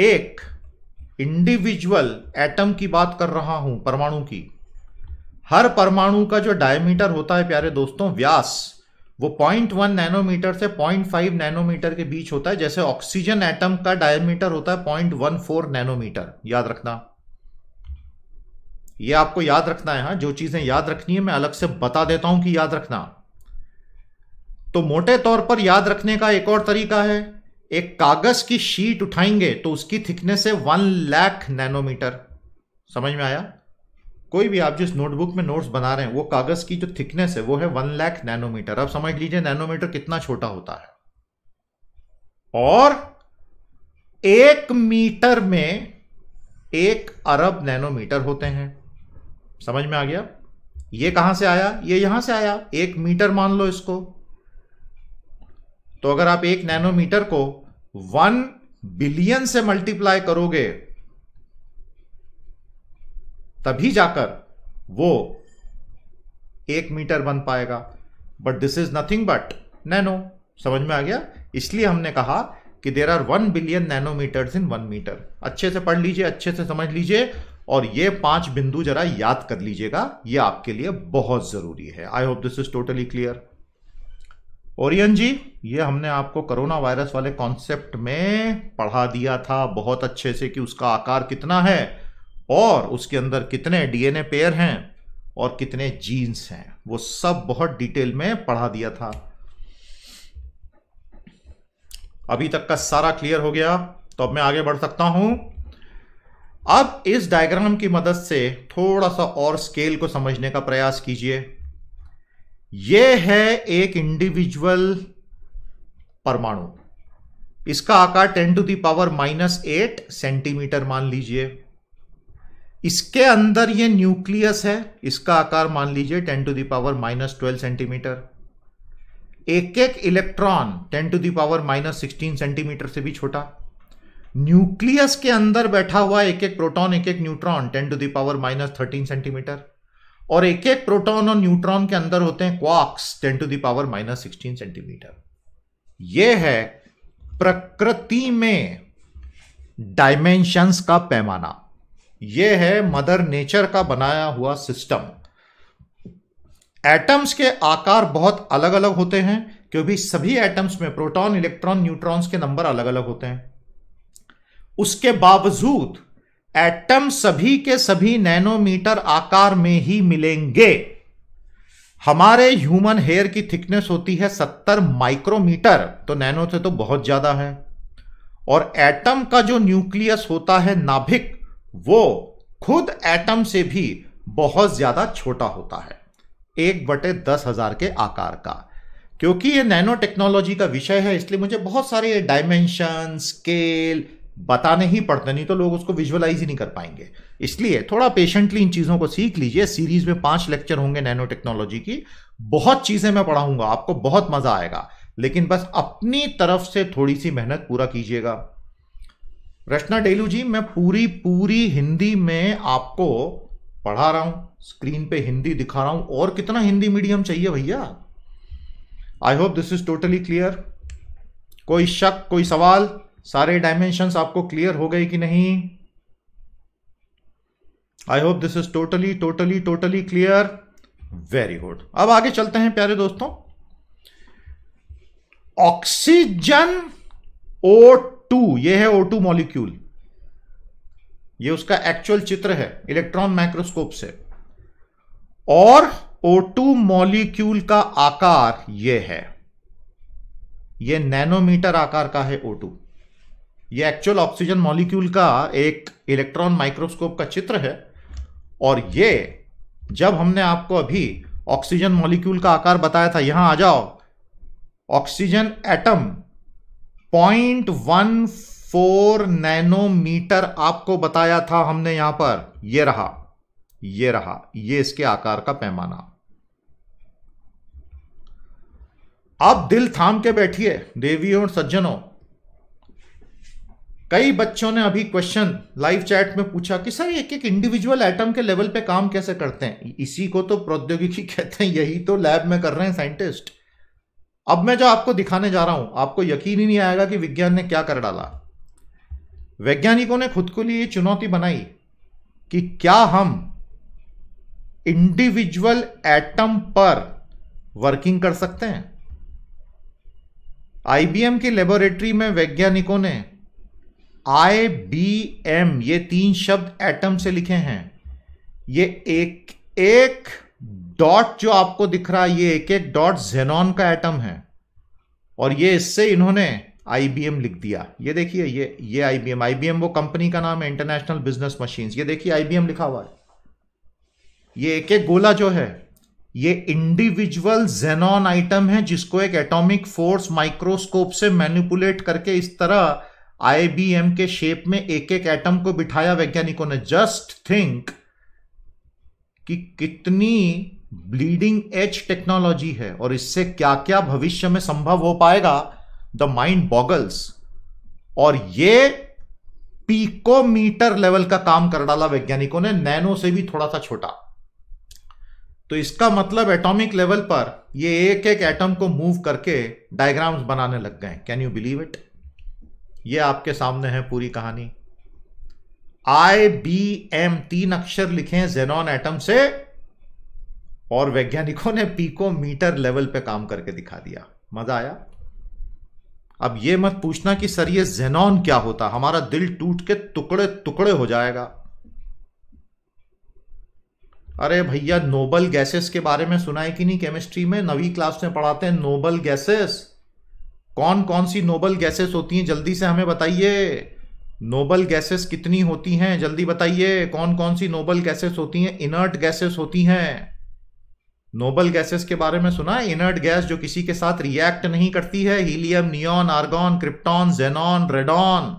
एक इंडिविजुअल एटम की बात कर रहा हूं परमाणु की हर परमाणु का जो डायमीटर होता है प्यारे दोस्तों व्यास वो 0.1 नैनोमीटर से 0.5 नैनोमीटर के बीच होता है जैसे ऑक्सीजन एटम का डायमीटर होता है 0.14 नैनोमीटर याद रखना ये आपको याद रखना है हाँ जो चीज़ें याद रखनी है मैं अलग से बता देता हूं कि याद रखना तो मोटे तौर पर याद रखने का एक और तरीका है एक कागज की शीट उठाएंगे तो उसकी थिकनेस है वन लाख नैनोमीटर समझ में आया कोई भी आप जिस नोटबुक में नोट्स बना रहे हैं वो कागज की जो थिकनेस है वो है वन लाख नैनोमीटर आप समझ लीजिए नैनोमीटर कितना छोटा होता है और एक मीटर में एक अरब नैनोमीटर होते हैं समझ में आ गया ये कहां से आया ये यहां से आया एक मीटर मान लो इसको तो अगर आप एक नैनोमीटर को वन बिलियन से मल्टीप्लाई करोगे तभी जाकर वो एक मीटर बन पाएगा but this is nothing but nano समझ में आ गया इसलिए हमने कहा कि there are one billion nanometres in one metre अच्छे से पढ़ लीजिए अच्छे से समझ लीजिए और ये पांच बिंदु जरा याद कर लीजिएगा ये आपके लिए बहुत जरूरी है I hope this is totally clear Orion ji ये हमने आपको कोरोना वायरस वाले कॉन्सेप्ट में पढ़ा दिया था बहुत अच्छे से कि उसका आकार कितना है और उसके अंदर कितने डीएनए पेयर हैं और कितने जीन्स हैं वो सब बहुत डिटेल में पढ़ा दिया था अभी तक का सारा क्लियर हो गया तो अब मैं आगे बढ़ सकता हूं अब इस डायग्राम की मदद से थोड़ा सा और स्केल को समझने का प्रयास कीजिए यह है एक इंडिविजुअल परमाणु इसका आकार 10 to the power minus eight centimetre मान लीजिए इसके अंदर यह न्यूक्लियस है इसका आकार मान लीजिए 10 to power minus twelve centimetre एक एक electron 10 to the power minus sixteen centimetre से भी छोटा न्यूक्लियस के अंदर बैठा हुआ एक एक प्रोटॉन एक एक neutron ten to the power minus thirteen centimetre और एक एक प्रोटॉन और न्यूट्रॉन के अंदर होते हैं quarks ten to the power minus sixteen centimetre यह है प्रकृति में डायमेंशंस का पैमाना यह है मदर नेचर का बनाया हुआ सिस्टम एटम्स के आकार बहुत अलग अलग होते हैं क्योंकि सभी एटम्स में प्रोटॉन इलेक्ट्रॉन न्यूट्रॉन्स के नंबर अलग अलग होते हैं उसके बावजूद एटम सभी के सभी नैनोमीटर आकार में ही मिलेंगे हमारे ह्यूमन हेयर की थिकनेस होती है 70 माइक्रोमीटर तो नैनो से तो बहुत ज्यादा है और एटम का जो न्यूक्लियस होता है नाभिक वो खुद एटम से भी बहुत ज्यादा छोटा होता है एक बटे दस हजार के आकार का क्योंकि ये नैनो टेक्नोलॉजी का विषय है इसलिए मुझे बहुत सारे डायमेंशन स्केल बताने ही पड़ते नहीं तो लोग उसको विजुअलाइज ही नहीं कर पाएंगे इसलिए थोड़ा पेशेंटली इन चीज़ों को सीख लीजिए सीरीज में पांच लेक्चर होंगे नैनो टेक्नोलॉजी की बहुत चीज़ें मैं पढ़ाऊंगा आपको बहुत मज़ा आएगा लेकिन बस अपनी तरफ से थोड़ी सी मेहनत पूरा कीजिएगा रचना डेलू जी मैं पूरी पूरी हिंदी में आपको पढ़ा रहा हूं स्क्रीन पे हिंदी दिखा रहा हूं और कितना हिंदी मीडियम चाहिए भैया I hope this is totally clear कोई शक कोई सवाल सारे डायमेंशंस आपको क्लियर हो गए कि नहीं I hope this is totally totally totally clear very good अब आगे चलते हैं प्यारे दोस्तों ऑक्सीजन O2 ये है O2 मॉलिक्यूल ये उसका एक्चुअल चित्र है इलेक्ट्रॉन माइक्रोस्कोप से और O2 मॉलिक्यूल का आकार ये है ये नैनोमीटर आकार का है O2 ये एक्चुअल ऑक्सीजन मॉलिक्यूल का एक इलेक्ट्रॉन माइक्रोस्कोप का चित्र है और ये जब हमने आपको अभी ऑक्सीजन मॉलिक्यूल का आकार बताया था यहां आ जाओ oxygen atom point one four nanometre आपको बताया था हमने यहां पर ये रहा ये रहा ये इसके आकार का पैमाना आप दिल थाम के बैठिए देवी और सज्जनों कई बच्चों ने अभी क्वेश्चन लाइव चैट में पूछा कि सर एक एक इंडिविजुअल एटम के लेवल पे काम कैसे करते हैं इसी को तो प्रौद्योगिकी कहते हैं यही तो लैब में कर रहे हैं साइंटिस्ट अब मैं जो आपको दिखाने जा रहा हूं आपको यकीन ही नहीं आएगा कि विज्ञान ने क्या कर डाला वैज्ञानिकों ने खुद को लिए ये चुनौती बनाई कि क्या हम इंडिविजुअल एटम पर वर्किंग कर सकते हैं आईबीएम की लेबोरेटरी में वैज्ञानिकों ने आई बी एम ये तीन शब्द एटम से लिखे हैं ये एक एक डॉट जो आपको दिख रहा है ये एक एक डॉट जेनॉन का एटम है और ये इससे इन्होंने आईबीएम लिख दिया ये देखिए ये ये आईबीएम आईबीएम वो कंपनी का नाम है इंटरनेशनल बिजनेस मशीन ये देखिए आईबीएम लिखा हुआ है ये एक एक गोला जो है ये इंडिविजुअल जेनॉन आइटम है जिसको एक एटॉमिक फोर्स माइक्रोस्कोप से मैनिपुलेट करके इस तरह आईबीएम के शेप में एक एक एटम को बिठाया वैज्ञानिकों ने जस्ट थिंक कि कितनी ब्लीडिंग एच टेक्नोलॉजी है और इससे क्या क्या भविष्य में संभव हो पाएगा द माइंड बॉगल्स और ये पीकोमीटर लेवल का काम कर डाला वैज्ञानिकों ने नैनो से भी थोड़ा सा छोटा तो इसका मतलब एटॉमिक लेवल पर ये एक एक एटम को मूव करके डायग्राम्स बनाने लग गए कैन यू बिलीव इट ये आपके सामने है पूरी कहानी आई बी एम तीन अक्षर लिखे हैं जेनॉन एटम से और वैज्ञानिकों ने पीको मीटर लेवल पे काम करके दिखा दिया मजा आया अब ये मत पूछना कि सर ये जेनॉन क्या होता हमारा दिल टूट के टुकड़े टुकड़े हो जाएगा अरे भैया नोबल गैसेस के बारे में सुना है कि नहीं केमिस्ट्री में नवी क्लास में पढ़ाते हैं नोबल गैसेस कौन कौन सी नोबल गैसेस होती हैं जल्दी से हमें बताइए नोबल गैसेस कितनी होती हैं जल्दी बताइए कौन कौन सी नोबल गैसेस होती हैं इनर्ट गैसेस होती हैं नोबल गैसेस के बारे में सुना है इनर्ट गैस जो किसी के साथ रिएक्ट नहीं करती है helium neon argon krypton xenon radon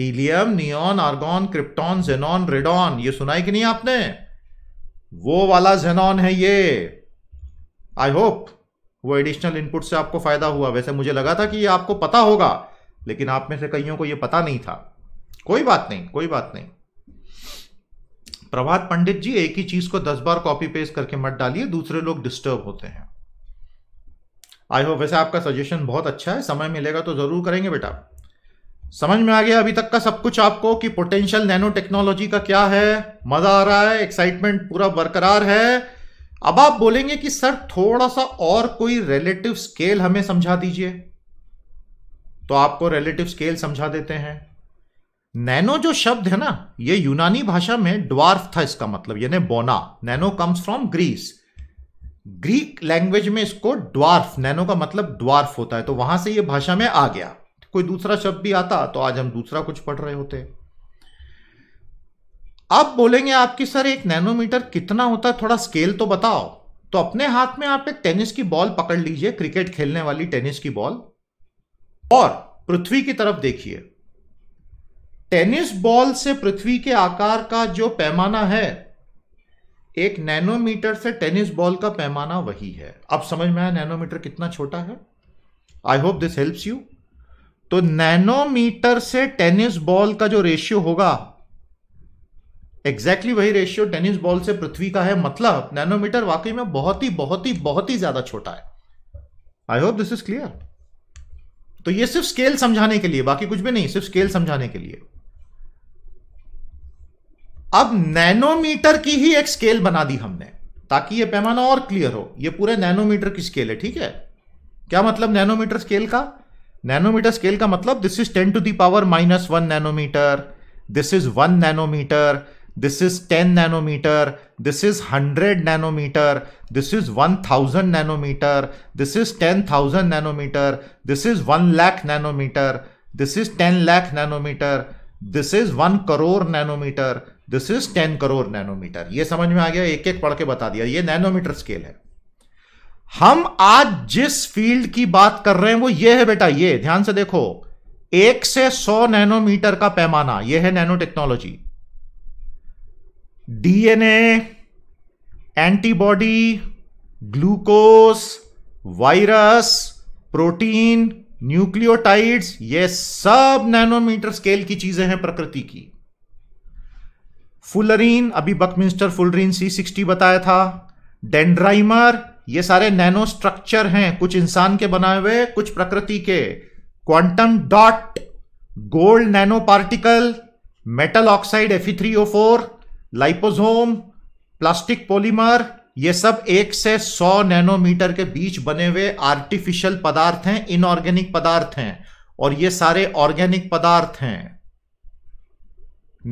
helium neon argon krypton xenon radon ये सुना है कि नहीं आपने वो वाला जेनॉन है ये आई होप वो एडिशनल इनपुट से आपको फ़ायदा हुआ वैसे मुझे लगा था कि ये आपको पता होगा लेकिन आप में से कईयों को ये पता नहीं था कोई बात नहीं कोई बात नहीं प्रभात पंडित जी एक ही चीज़ को दस बार कॉपी पेस्ट करके मत डालिए दूसरे लोग डिस्टर्ब होते हैं आई होप वैसे आपका सजेशन बहुत अच्छा है समय मिलेगा तो ज़रूर करेंगे बेटा समझ में आ गया अभी तक का सब कुछ आपको कि पोटेंशियल नैनो टेक्नोलॉजी का क्या है मज़ा आ रहा है एक्साइटमेंट पूरा बरकरार है अब आप बोलेंगे कि सर थोड़ा सा और कोई रिलेटिव स्केल हमें समझा दीजिए तो आपको रिलेटिव स्केल समझा देते हैं नैनो जो शब्द है ना ये यूनानी भाषा में ड्वार्फ था इसका मतलब यानी बोना nano comes from Greece Greek language में इसको ड्वार्फ नैनो का मतलब ड्वार्फ होता है तो वहां से ये भाषा में आ गया कोई दूसरा शब्द भी आता तो आज हम दूसरा कुछ पढ़ रहे होते हैं आप बोलेंगे आपकी सर एक नैनोमीटर कितना होता है थोड़ा स्केल तो बताओ तो अपने हाथ में आप एक टेनिस की बॉल पकड़ लीजिए क्रिकेट खेलने वाली टेनिस की बॉल और पृथ्वी की तरफ देखिए टेनिस बॉल से पृथ्वी के आकार का जो पैमाना है एक नैनोमीटर से टेनिस बॉल का पैमाना वही है अब समझ में आया नैनोमीटर कितना छोटा है I hope this helps you तो नैनोमीटर से टेनिस बॉल का जो रेशियो होगा एग्जैक्टली वही रेशियो टेनिस बॉल से पृथ्वी का है मतलब नैनोमीटर वाकई में बहुत ही बहुत ही बहुत ही ज्यादा छोटा है I hope this is clear तो ये सिर्फ स्केल समझाने के लिए बाकी कुछ भी नहीं सिर्फ स्केल समझाने के लिए अब नैनोमीटर की ही एक स्केल बना दी हमने ताकि ये पैमाना और क्लियर हो ये पूरे नैनोमीटर की स्केल है ठीक है क्या मतलब नैनोमीटर स्केल का नैनोमीटर स्केल का मतलब this is ten to the power minus one nanometre this is one nanometre this is ten nanometre this is hundred nanometre this is one thousand nanometre this is ten thousand nanometre this is one lakh nanometre this is ten lakh nanometre this is one crore nanometre this is ten crore nanometre ये समझ में आ गया एक एक पढ़ के बता दिया ये नैनोमीटर स्केल है हम आज जिस फील्ड की बात कर रहे हैं वो ये है बेटा ये ध्यान से देखो एक से सौ नैनोमीटर का पैमाना ये है nano technology DNA antibody glucose virus protein nucleotides ये सब नैनोमीटर स्केल की चीजें हैं प्रकृति की फुलरीन अभी बकमिंस्टर फुलरीन सी सिक्सटी बताया था डेंड्राइमर ये सारे नैनो स्ट्रक्चर हैं कुछ इंसान के बनाए हुए कुछ प्रकृति के quantum dot gold nano particle metal oxide F three O four liposome plastic polymer ये सब एक से सौ नैनोमीटर के बीच बने हुए आर्टिफिशियल पदार्थ हैं इनऑर्गेनिक पदार्थ हैं और ये सारे ऑर्गेनिक पदार्थ हैं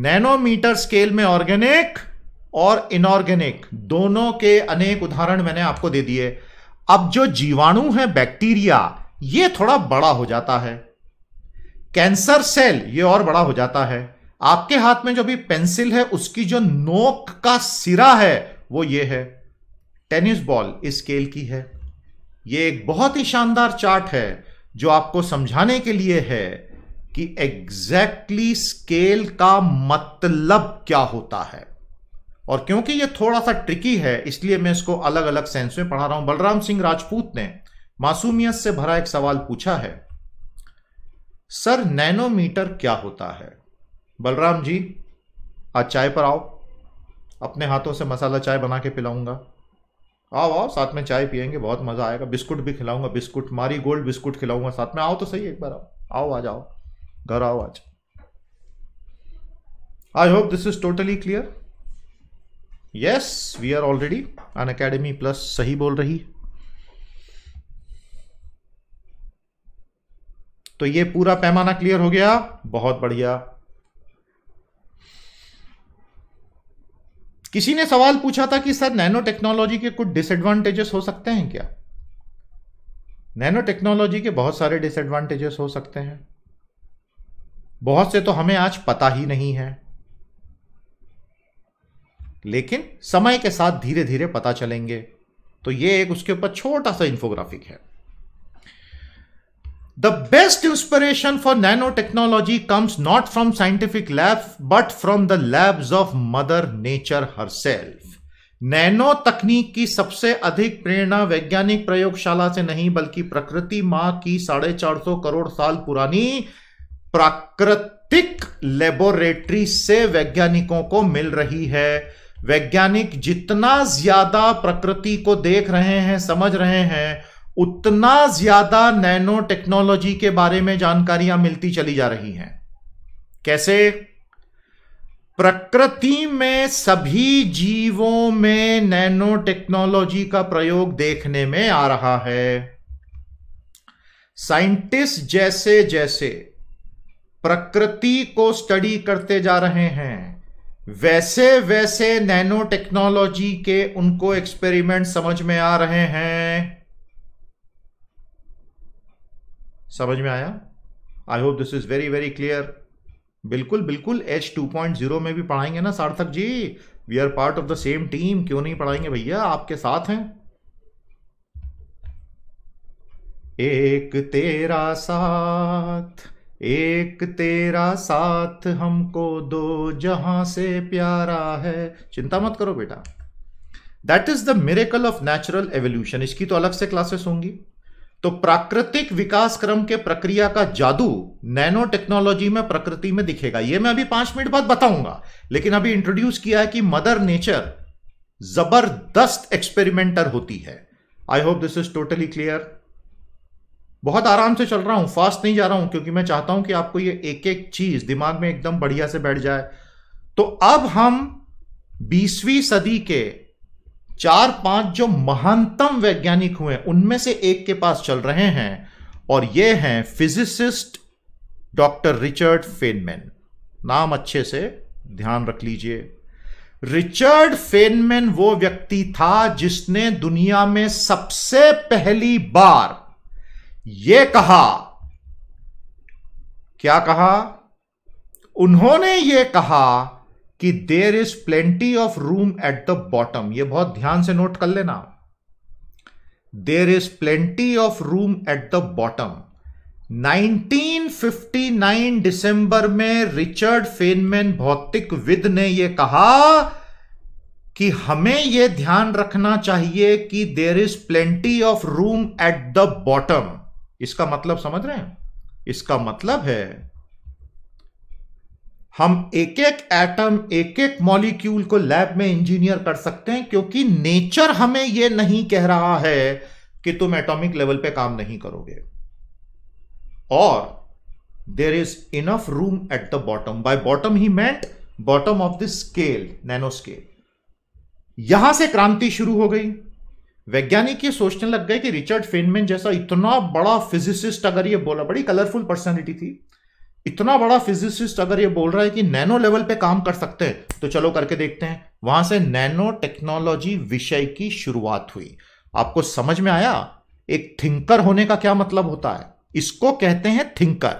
नैनोमीटर स्केल में ऑर्गेनिक और इनऑर्गेनिक दोनों के अनेक उदाहरण मैंने आपको दे दिए अब जो जीवाणु है बैक्टीरिया ये थोड़ा बड़ा हो जाता है कैंसर सेल ये और बड़ा हो जाता है आपके हाथ में जो भी पेंसिल है उसकी जो नोक का सिरा है वो ये है टेनिस बॉल इस स्केल की है ये एक बहुत ही शानदार चार्ट है जो आपको समझाने के लिए है कि एग्जैक्टली exactly स्केल का मतलब क्या होता है और क्योंकि ये थोड़ा सा ट्रिकी है इसलिए मैं इसको अलग अलग सेंस में पढ़ा रहा हूं बलराम सिंह राजपूत ने मासूमियत से भरा एक सवाल पूछा है सर नैनोमीटर क्या होता है बलराम जी आज चाय पर आओ अपने हाथों से मसाला चाय बना के पिलाऊंगा आओ आओ साथ में चाय पियेंगे बहुत मज़ा आएगा बिस्कुट भी खिलाऊंगा बिस्कुट मारी गोल्ड बिस्कुट खिलाऊंगा साथ में आओ तो सही एक बार आओ आओ आज आओ घर आओ आज I hope this is totally clear yes we are already Unacademy plus सही बोल रही तो ये पूरा पैमाना क्लियर हो गया बहुत बढ़िया किसी ने सवाल पूछा था कि सर नैनो टेक्नोलॉजी के कुछ डिसएडवांटेजेस हो सकते हैं क्या नैनो टेक्नोलॉजी के बहुत सारे डिसएडवांटेजेस हो सकते हैं बहुत से तो हमें आज पता ही नहीं है लेकिन समय के साथ धीरे धीरे पता चलेंगे तो ये एक उसके ऊपर छोटा सा इन्फोग्राफिक है the best inspiration for nano technology comes not from scientific lab but from the labs of mother nature herself nano तकनीक की सबसे अधिक प्रेरणा वैज्ञानिक प्रयोगशाला से नहीं बल्कि प्रकृति मां की साढ़े चार सौ करोड़ साल पुरानी प्राकृतिक लेबोरेटरी से वैज्ञानिकों को मिल रही है वैज्ञानिक जितना ज्यादा प्रकृति को देख रहे हैं समझ रहे हैं उतना ज्यादा नैनो टेक्नोलॉजी के बारे में जानकारियां मिलती चली जा रही हैं कैसे प्रकृति में सभी जीवों में नैनो टेक्नोलॉजी का प्रयोग देखने में आ रहा है साइंटिस्ट जैसे जैसे प्रकृति को स्टडी करते जा रहे हैं वैसे वैसे नैनो टेक्नोलॉजी के उनको एक्सपेरिमेंट समझ में आ रहे हैं समझ में आया I hope this is very very clear बिल्कुल बिल्कुल एच टू पॉइंट जीरो में भी पढ़ाएंगे ना Sarthak ji we are part of the same team क्यों नहीं पढ़ाएंगे भैया आपके साथ हैं एक तेरा साथ एक तेरा साथ हमको दो जहां से प्यारा है चिंता मत करो बेटा that is the miracle of natural evolution इसकी तो अलग से क्लासेस होंगी तो प्राकृतिक विकास क्रम के प्रक्रिया का जादू नैनो टेक्नोलॉजी में प्रकृति में दिखेगा यह मैं अभी पांच मिनट बाद बताऊंगा लेकिन अभी इंट्रोड्यूस किया है कि मदर नेचर जबरदस्त एक्सपेरिमेंटर होती है I hope this is totally clear बहुत आराम से चल रहा हूं फास्ट नहीं जा रहा हूं क्योंकि मैं चाहता हूं कि आपको ये एक एक चीज दिमाग में एकदम बढ़िया से बैठ जाए तो अब हम बीसवीं सदी के चार पांच जो महानतम वैज्ञानिक हुए उनमें से एक के पास चल रहे हैं और ये हैं फिजिसिस्ट डॉक्टर रिचर्ड फेनमैन नाम अच्छे से ध्यान रख लीजिए रिचर्ड फेनमैन वो व्यक्ति था जिसने दुनिया में सबसे पहली बार ये कहा क्या कहा उन्होंने ये कहा कि there is plenty of room at the bottom ये बहुत ध्यान से नोट कर लेना there is plenty of room at the bottom 1959 दिसंबर में रिचर्ड फेनमैन भौतिक विद ने यह कहा कि हमें यह ध्यान रखना चाहिए कि there is plenty of room at the bottom इसका मतलब समझ रहे हैं इसका मतलब है हम एक एक एटम एक एक मॉलिक्यूल को लैब में इंजीनियर कर सकते हैं क्योंकि नेचर हमें यह नहीं कह रहा है कि तुम एटॉमिक लेवल पे काम नहीं करोगे और there is enough room at the bottom by bottom he meant bottom of the scale nano scale यहां से क्रांति शुरू हो गई वैज्ञानिक ये सोचने लग गए कि रिचर्ड फेनमेन जैसा इतना बड़ा फिजिसिस्ट अगर ये बोला बड़ी कलरफुल पर्सनैलिटी थी इतना बड़ा फिजिसिस्ट अगर ये बोल रहा है कि नैनो लेवल पे काम कर सकते हैं तो चलो करके देखते हैं वहां से नैनो टेक्नोलॉजी विषय की शुरुआत हुई आपको समझ में आया एक थिंकर होने का क्या मतलब होता है इसको कहते हैं थिंकर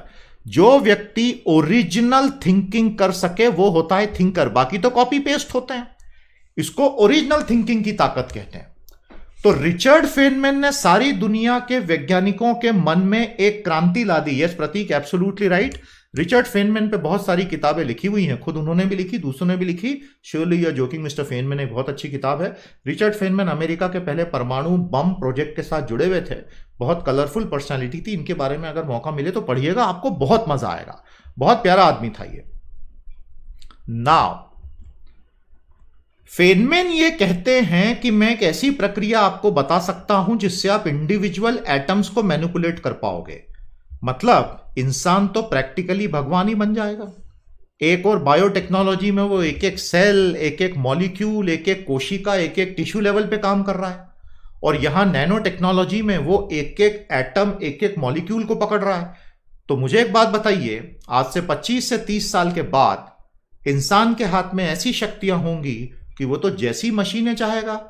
जो व्यक्ति ओरिजिनल थिंकिंग कर सके वो होता है थिंकर बाकी तो कॉपी पेस्ट होते हैं इसको ओरिजिनल थिंकिंग की ताकत कहते हैं तो रिचर्ड फेनमैन ने सारी दुनिया के वैज्ञानिकों के मन में एक क्रांति ला दी yes Prateek absolutely right Richard Feynman पे बहुत सारी किताबें लिखी हुई हैं खुद उन्होंने भी लिखी दूसरों ने भी लिखी श्योरली या जोकिंग मिस्टर फेनमैन एक बहुत अच्छी किताब है रिचर्ड फेनमैन अमेरिका के पहले परमाणु बम प्रोजेक्ट के साथ जुड़े हुए थे बहुत कलरफुल पर्सनैलिटी थी इनके बारे में अगर मौका मिले तो पढ़िएगा आपको बहुत मजा आएगा बहुत प्यारा आदमी था ये नाव फेनमैन ये कहते हैं कि मैं एक ऐसी प्रक्रिया आपको बता सकता हूं जिससे आप इंडिविजुअल एटम्स को मैनिपुलेट कर पाओगे मतलब इंसान तो प्रैक्टिकली भगवान ही बन जाएगा एक और बायोटेक्नोलॉजी में वो एक एक सेल एक एक मॉलिक्यूल एक एक कोशिका एक एक टिश्यू लेवल पे काम कर रहा है और यहां नैनो टेक्नोलॉजी में वो एक एक एटम एक एक मॉलिक्यूल को पकड़ रहा है तो मुझे एक बात बताइए आज से 25 से 30 साल के बाद इंसान के हाथ में ऐसी शक्तियां होंगी कि वो तो जैसी मशीनें चाहेगा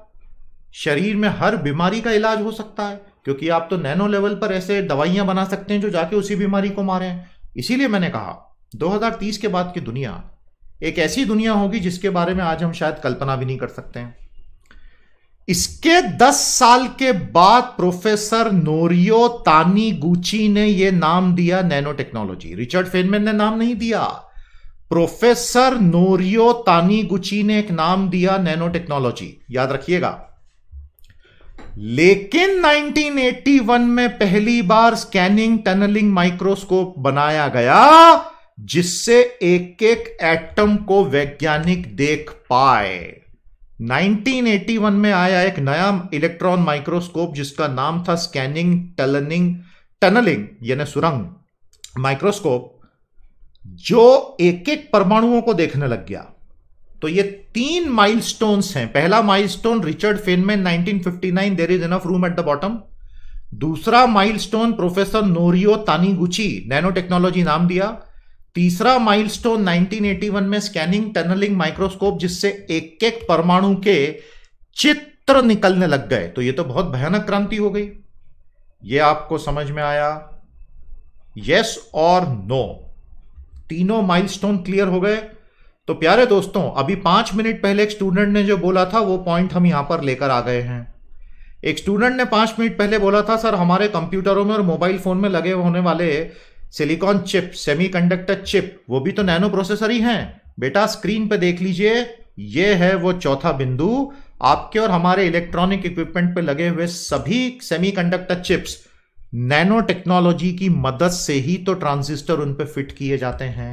शरीर में हर बीमारी का इलाज हो सकता है क्योंकि आप तो नैनो लेवल पर ऐसे दवाइयां बना सकते हैं जो जाके उसी बीमारी को मारे इसीलिए मैंने कहा 2030 के बाद की दुनिया एक ऐसी दुनिया होगी जिसके बारे में आज हम शायद कल्पना भी नहीं कर सकते हैं इसके 10 साल के बाद प्रोफेसर नोरियो तानी गुची ने यह नाम दिया नैनो टेक्नोलॉजी रिचर्ड फेनमैन ने नाम नहीं दिया प्रोफेसर नोरियो तानीगुची ने एक नाम दिया नैनो टेक्नोलॉजी याद रखिएगा लेकिन 1981 में पहली बार स्कैनिंग टनलिंग माइक्रोस्कोप बनाया गया जिससे एक एक एटम को वैज्ञानिक देख पाए 1981 में आया एक नया इलेक्ट्रॉन माइक्रोस्कोप जिसका नाम था स्कैनिंग टनलिंग टनलिंग यानी सुरंग माइक्रोस्कोप जो एक एक परमाणुओं को देखने लग गया तो ये तीन माइलस्टोन्स हैं पहला milestone Richard Feynman 1959 there is enough room at the bottom दूसरा milestone professor Norio Taniguchi nano technology नाम दिया तीसरा माइलस्टोन 1981 में स्कैनिंग टनलिंग माइक्रोस्कोप जिससे एक एक परमाणु के चित्र निकलने लग गए तो ये तो बहुत भयानक क्रांति हो गई ये आपको समझ में आया यस और नो तीनों माइलस्टोन क्लियर हो गए तो प्यारे दोस्तों अभी पांच मिनट पहले एक स्टूडेंट ने जो बोला था वो पॉइंट हम यहां पर लेकर आ गए हैं एक स्टूडेंट ने पांच मिनट पहले बोला था सर हमारे कंप्यूटरों में और मोबाइल फ़ोन में लगे होने वाले सिलिकॉन चिप सेमीकंडक्टर चिप वो भी तो नैनो प्रोसेसर ही हैं बेटा स्क्रीन पे देख लीजिए ये है वो चौथा बिंदु आपके और हमारे इलेक्ट्रॉनिक इक्विपमेंट पे लगे हुए सभी सेमीकंडक्टर चिप्स नैनो टेक्नोलॉजी की मदद से ही तो ट्रांजिस्टर उन पर फिट किए जाते हैं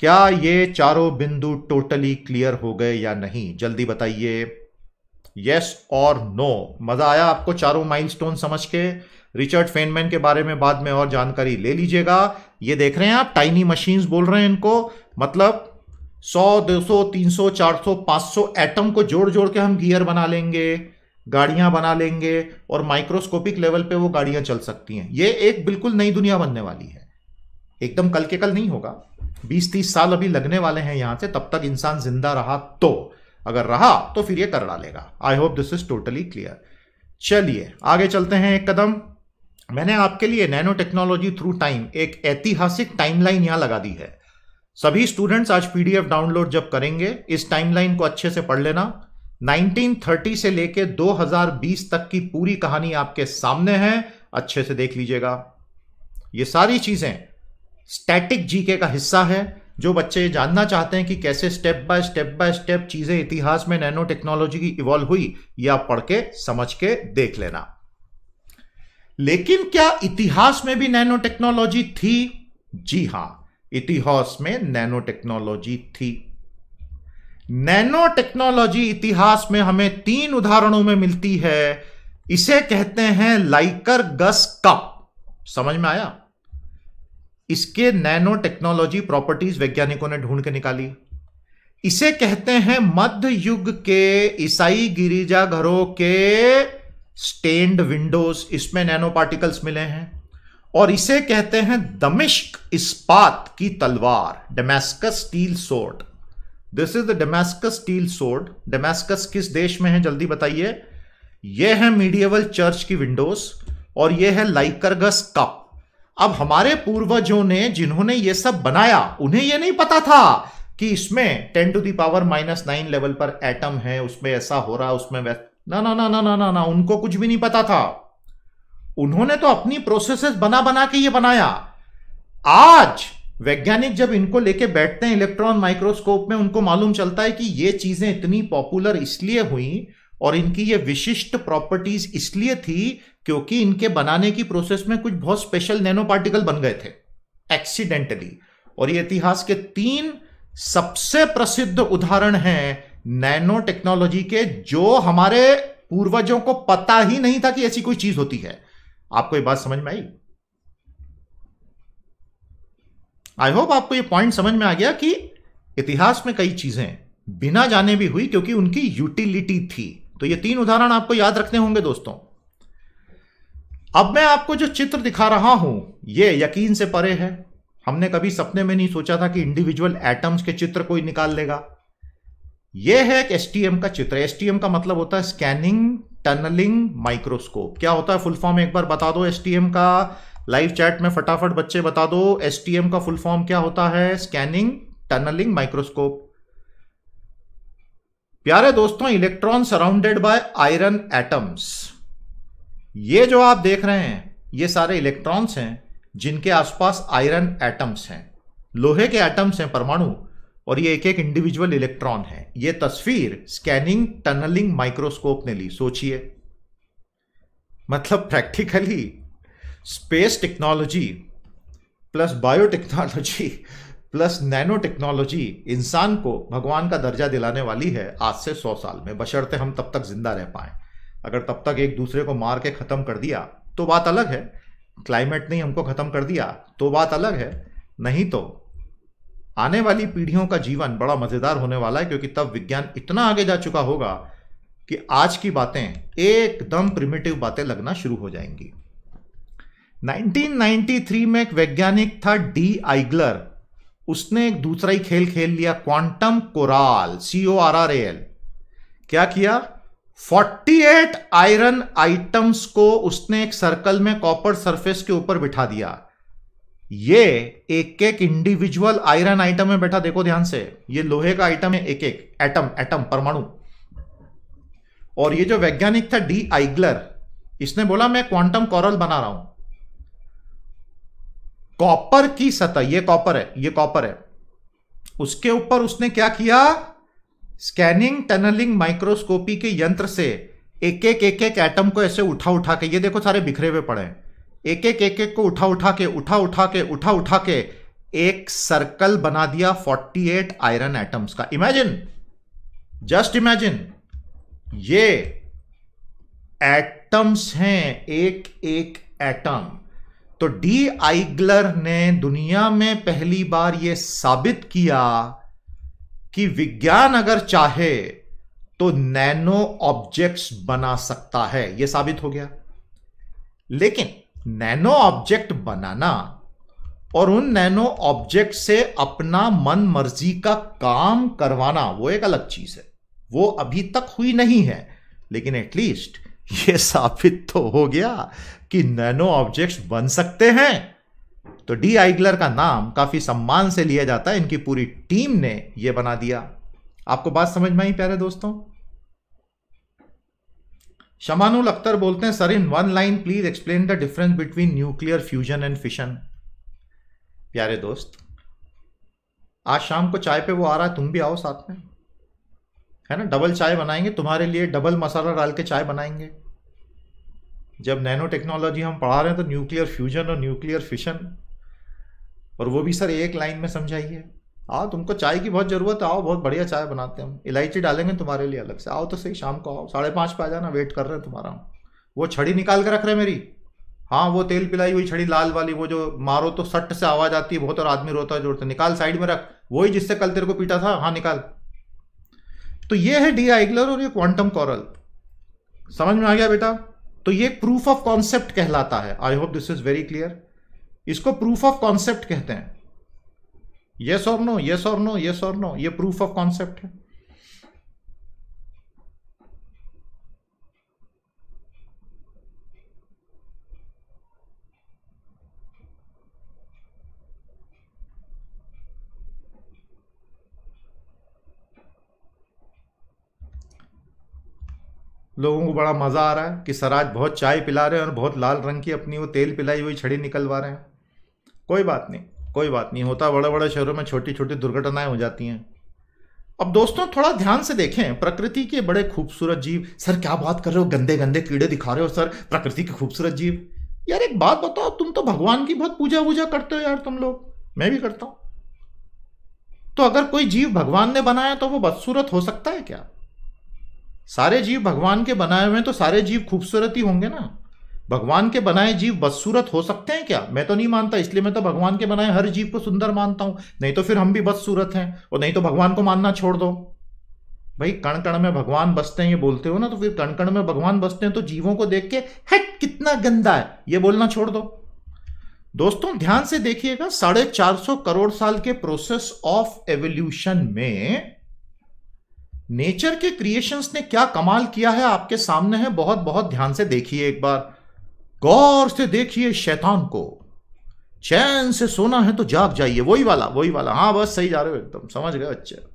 क्या ये चारों बिंदु टोटली क्लियर हो गए या नहीं जल्दी बताइए यस और नो मज़ा आया आपको चारों माइलस्टोन समझ के रिचर्ड फेनमैन के बारे में बाद में और जानकारी ले लीजिएगा ये देख रहे हैं आप टाइनी मशीन्स बोल रहे हैं इनको मतलब 100, 200, 300, 400, 500 एटम को जोड़ जोड़ के हम गियर बना लेंगे गाड़ियां बना लेंगे और माइक्रोस्कोपिक लेवल पे वो गाड़ियां चल सकती हैं ये एक बिल्कुल नई दुनिया बनने वाली है एकदम कल के कल नहीं होगा 20-30 साल अभी लगने वाले हैं यहां से तब तक इंसान जिंदा रहा तो अगर रहा तो फिर ये कर डालेगा I hope this is totally clear चलिए आगे चलते हैं एक कदम मैंने आपके लिए नैनो टेक्नोलॉजी थ्रू टाइम एक ऐतिहासिक टाइमलाइन यहां लगा दी है सभी स्टूडेंट्स आज पीडीएफ डाउनलोड जब करेंगे इस टाइमलाइन को अच्छे से पढ़ लेना 1930 से लेकर 2020 तक की पूरी कहानी आपके सामने है अच्छे से देख लीजिएगा ये सारी चीजें स्टैटिक जीके का हिस्सा है जो बच्चे जानना चाहते हैं कि कैसे step by step by step चीजें इतिहास में नैनो टेक्नोलॉजी की इवॉल्व हुई या पढ़ के समझ के देख लेना लेकिन क्या इतिहास में भी नैनो टेक्नोलॉजी थी जी हां इतिहास में नैनो टेक्नोलॉजी थी नैनो टेक्नोलॉजी इतिहास में हमें तीन उदाहरणों में मिलती है इसे कहते हैं लाइकर गस कप समझ में आया इसके नैनो टेक्नोलॉजी प्रॉपर्टीज वैज्ञानिकों ने ढूंढ के निकाली इसे कहते हैं मध्य युग के ईसाई गिरिजा घरों के स्टेन्ड विंडोज इसमें नैनो पार्टिकल्स मिले हैं और इसे कहते हैं दमिश्क इस्पात की तलवार Damascus steel sword this is the Damascus steel sword Damascus किस देश में है जल्दी बताइए यह है मीडियवल चर्च की विंडोज और यह है लाइकरगस कप अब हमारे पूर्वजों ने जिन्होंने ये सब बनाया उन्हें यह नहीं पता था कि इसमें ten to the power minus nine level पर एटम है उसमें ऐसा हो रहा उसमें ना ना ना ना ना ना ना उनको कुछ भी नहीं पता था उन्होंने तो अपनी प्रोसेसेस बना बना के ये बनाया आज वैज्ञानिक जब इनको लेके बैठते हैं इलेक्ट्रॉन माइक्रोस्कोप में उनको मालूम चलता है कि ये चीजें इतनी पॉपुलर इसलिए हुई और इनकी ये विशिष्ट प्रॉपर्टीज इसलिए थी क्योंकि इनके बनाने की प्रोसेस में कुछ बहुत स्पेशल नैनो पार्टिकल बन गए थे एक्सीडेंटली और ये इतिहास के तीन सबसे प्रसिद्ध उदाहरण हैं नैनो टेक्नोलॉजी के जो हमारे पूर्वजों को पता ही नहीं था कि ऐसी कोई चीज होती है आपको ये बात समझ में आई आई होप आपको ये पॉइंट समझ में आ गया कि इतिहास में कई चीजें बिना जाने भी हुई क्योंकि उनकी यूटिलिटी थी तो ये तीन उदाहरण आपको याद रखने होंगे दोस्तों अब मैं आपको जो चित्र दिखा रहा हूं ये यकीन से परे है हमने कभी सपने में नहीं सोचा था कि इंडिविजुअल एटम्स के चित्र कोई निकाल लेगा यह है एक एस का चित्र एस का मतलब होता है स्कैनिंग टनलिंग माइक्रोस्कोप क्या होता है फुल फॉर्म एक बार बता दो एस का लाइव चैट में फटाफट बच्चे बता दो एस का फुल फॉर्म क्या होता है स्कैनिंग टनलिंग माइक्रोस्कोप प्यारे दोस्तों electron surrounded by iron atoms ये जो आप देख रहे हैं ये सारे इलेक्ट्रॉन्स हैं जिनके आसपास आयरन एटम्स हैं लोहे के एटम्स हैं परमाणु और ये एक एक इंडिविजुअल इलेक्ट्रॉन है ये तस्वीर स्कैनिंग टनलिंग माइक्रोस्कोप ने ली सोचिए मतलब practically space technology plus biotechnology plus nano technology इंसान को भगवान का दर्जा दिलाने वाली है आज से सौ साल में बशर्ते हम तब तक जिंदा रह पाए अगर तब तक एक दूसरे को मार के ख़त्म कर दिया तो बात अलग है क्लाइमेट ने हमको ख़त्म कर दिया तो बात अलग है नहीं तो आने वाली पीढ़ियों का जीवन बड़ा मज़ेदार होने वाला है क्योंकि तब विज्ञान इतना आगे जा चुका होगा कि आज की बातें एकदम प्रिमेटिव बातें लगना शुरू हो जाएंगी 1993 में एक वैज्ञानिक था डी आइगलर उसने एक दूसरा ही खेल खेल लिया quantum corral C O R R L क्या किया 48 आयरन आइटम्स को उसने एक सर्कल में कॉपर सरफेस के ऊपर बिठा दिया ये एक एक इंडिविजुअल आयरन आइटम में बैठा देखो ध्यान से ये लोहे का आइटम है एक एक एटम एटम परमाणु और ये जो वैज्ञानिक था डी आइगलर इसने बोला मैं क्वांटम कॉरल बना रहा हूं कॉपर की सतह ये कॉपर है ये कॉपर है उसके ऊपर उसने क्या किया स्कैनिंग टनलिंग माइक्रोस्कोपी के यंत्र से एक एक एक एक एटम को ऐसे उठा उठा के ये देखो सारे बिखरे हुए पड़े हैं एक एक एक एक को उठा उठा के उठा उठा के उठा उठा के एक सर्कल बना दिया 48 आयरन एटम्स का इमेजिन जस्ट इमेजिन ये एटम्स हैं एक एक एटम तो डी आइग्लर ने दुनिया में पहली बार यह साबित किया कि विज्ञान अगर चाहे तो नैनो ऑब्जेक्ट्स बना सकता है यह साबित हो गया लेकिन नैनो ऑब्जेक्ट बनाना और उन नैनो ऑब्जेक्ट से अपना मन मर्जी का काम करवाना वो एक अलग चीज है वो अभी तक हुई नहीं है लेकिन एटलीस्ट यह साबित तो हो गया कि नैनो ऑब्जेक्ट्स बन सकते हैं तो डी आइगलर का नाम काफी सम्मान से लिया जाता है इनकी पूरी टीम ने यह बना दिया आपको बात समझ में आई प्यारे दोस्तों शमानुल अख्तर बोलते हैं sir in one line please explain the difference between nuclear fusion and fission प्यारे दोस्त आज शाम को चाय पे वो आ रहा है तुम भी आओ साथ में है ना डबल चाय बनाएंगे तुम्हारे लिए डबल मसाला डाल के चाय बनाएंगे जब नैनो टेक्नोलॉजी हम पढ़ा रहे हैं तो न्यूक्लियर फ्यूजन और न्यूक्लियर फिशन और वो भी सर एक लाइन में समझाइए आओ तुमको चाय की बहुत ज़रूरत है आओ बहुत बढ़िया चाय बनाते हैं हम इलायची डालेंगे तुम्हारे लिए अलग से आओ तो सही शाम को आओ साढ़े पाँच पे आ जाना वेट कर रहे हैं तुम्हारा वो छड़ी निकाल के रख रहे हैं मेरी हाँ वो तेल पिलाई हुई छड़ी लाल वाली वो जो मारो तो सट से आवाज़ आती है बहुत और आदमी रोता जोड़ता निकाल साइड में रख वही जिससे कल तेरे को पीटा था हाँ निकाल तो ये है डी आइगलर और ये क्वांटम कॉरल समझ में आ गया बेटा तो ये प्रूफ ऑफ कॉन्सेप्ट कहलाता है I hope this is very clear इसको प्रूफ ऑफ कॉन्सेप्ट कहते हैं यस और नो यस और नो यस और नो ये प्रूफ ऑफ कॉन्सेप्ट है लोगों को बड़ा मज़ा आ रहा है कि सर आज बहुत चाय पिला रहे हैं और बहुत लाल रंग की अपनी वो तेल पिलाई हुई छड़ी निकलवा रहे हैं कोई बात नहीं कोई बात नहीं होता बड़े बड़े शहरों में छोटी छोटी दुर्घटनाएं हो जाती हैं अब दोस्तों थोड़ा ध्यान से देखें प्रकृति के बड़े खूबसूरत जीव सर क्या बात कर रहे हो गंदे गंदे कीड़े दिखा रहे हो सर प्रकृति के खूबसूरत जीव यार एक बात बताओ तुम तो भगवान की बहुत पूजा वूजा करते हो यार तुम लोग मैं भी करता हूं तो अगर कोई जीव भगवान ने बनाया तो वो बदसूरत हो सकता है क्या सारे जीव भगवान के बनाए हुए हैं तो सारे जीव खूबसूरत ही होंगे ना भगवान के बनाए जीव बदसूरत हो सकते हैं क्या मैं तो नहीं मानता इसलिए मैं तो भगवान के बनाए हर जीव को सुंदर मानता हूं नहीं तो फिर हम भी बदसूरत हैं और नहीं तो भगवान को मानना छोड़ दो भाई कण कण में भगवान बसते हैं ये बोलते हो ना तो फिर कण कण में भगवान बसते हैं तो जीवों को देख के हट कितना गंदा है ये बोलना छोड़ दो दोस्तों ध्यान से देखिएगा साढ़े चार सौ करोड़ साल के प्रोसेस ऑफ एवोल्यूशन में नेचर के क्रिएशंस ने क्या कमाल किया है आपके सामने है बहुत बहुत ध्यान से देखिए एक बार गौर से देखिए शैतान को चैन से सोना है तो जाग जाइए वही वाला वही वाला हाँ बस सही जा रहे हो एकदम समझ गए बच्चे अच्छा।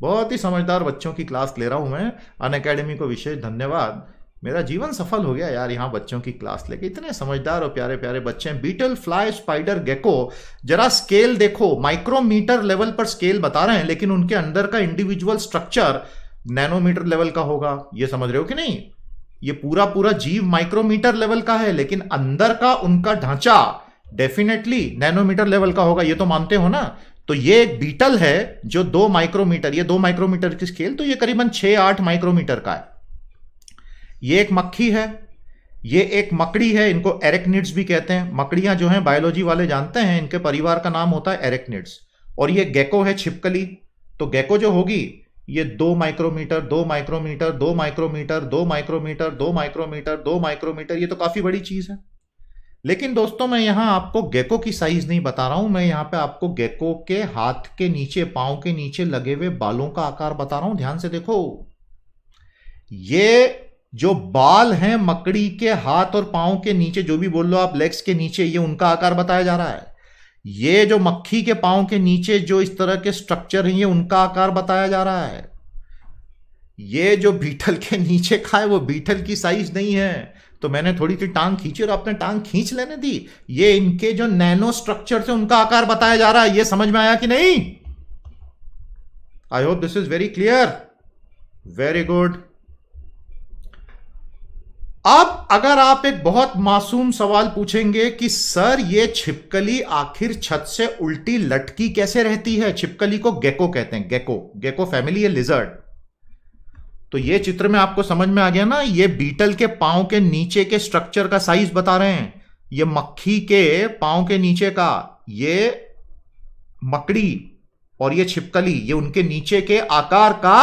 बहुत ही समझदार बच्चों की क्लास ले रहा हूं मैं अन अकेडमी को विशेष धन्यवाद मेरा जीवन सफल हो गया यार यहाँ बच्चों की क्लास लेके इतने समझदार और प्यारे प्यारे बच्चे हैं बीटल फ्लाई स्पाइडर गेको जरा स्केल देखो माइक्रोमीटर लेवल पर स्केल बता रहे हैं लेकिन उनके अंदर का इंडिविजुअल स्ट्रक्चर नैनोमीटर लेवल का होगा ये समझ रहे हो कि नहीं ये पूरा पूरा जीव माइक्रोमीटर लेवल का है लेकिन अंदर का उनका ढांचा डेफिनेटली नैनोमीटर लेवल का होगा ये तो मानते हो ना तो ये एक बीटल है जो दो माइक्रोमीटर ये दो माइक्रोमीटर की स्केल तो ये करीबन छः आठ माइक्रोमीटर का है ये एक मक्खी है ये एक मकड़ी है इनको एरेक्निड्स भी कहते हैं मकड़ियां जो हैं बायोलॉजी वाले जानते हैं इनके परिवार का नाम होता है एरेक्निड्स और ये गैको है छिपकली तो गैको जो होगी ये दो माइक्रोमीटर दो माइक्रोमीटर दो माइक्रोमीटर दो माइक्रोमीटर दो माइक्रोमीटर दो माइक्रोमीटर ये तो काफ़ी बड़ी चीज़ है लेकिन दोस्तों मैं यहां आपको गेको की साइज नहीं बता रहा हूं मैं यहां पे आपको गेको के हाथ के नीचे पांव के नीचे लगे हुए बालों का आकार बता रहा हूं ध्यान से देखो ये जो बाल हैं मकड़ी के हाथ और पांव के नीचे जो भी बोल लो आप लेग्स के नीचे ये उनका आकार बताया जा रहा है ये जो मक्खी के पांव के नीचे जो इस तरह के स्ट्रक्चर हैं ये उनका आकार बताया जा रहा है ये जो बीटल के नीचे खाए वो बीटल की साइज नहीं है तो मैंने थोड़ी सी टांग खींची और आपने टांग खींच लेने दी ये इनके जो नैनो स्ट्रक्चर थे उनका आकार बताया जा रहा है ये समझ में आया कि नहीं I hope this is very clear very good अब अगर आप एक बहुत मासूम सवाल पूछेंगे कि सर ये छिपकली आखिर छत से उल्टी लटकी कैसे रहती है छिपकली को गेको कहते हैं गेको गेको फैमिली है लिजर्ड तो ये चित्र में आपको समझ में आ गया ना ये बीटल के पांव के नीचे के स्ट्रक्चर का साइज बता रहे हैं ये मक्खी के पांव के नीचे का ये मकड़ी और ये छिपकली ये उनके नीचे के आकार का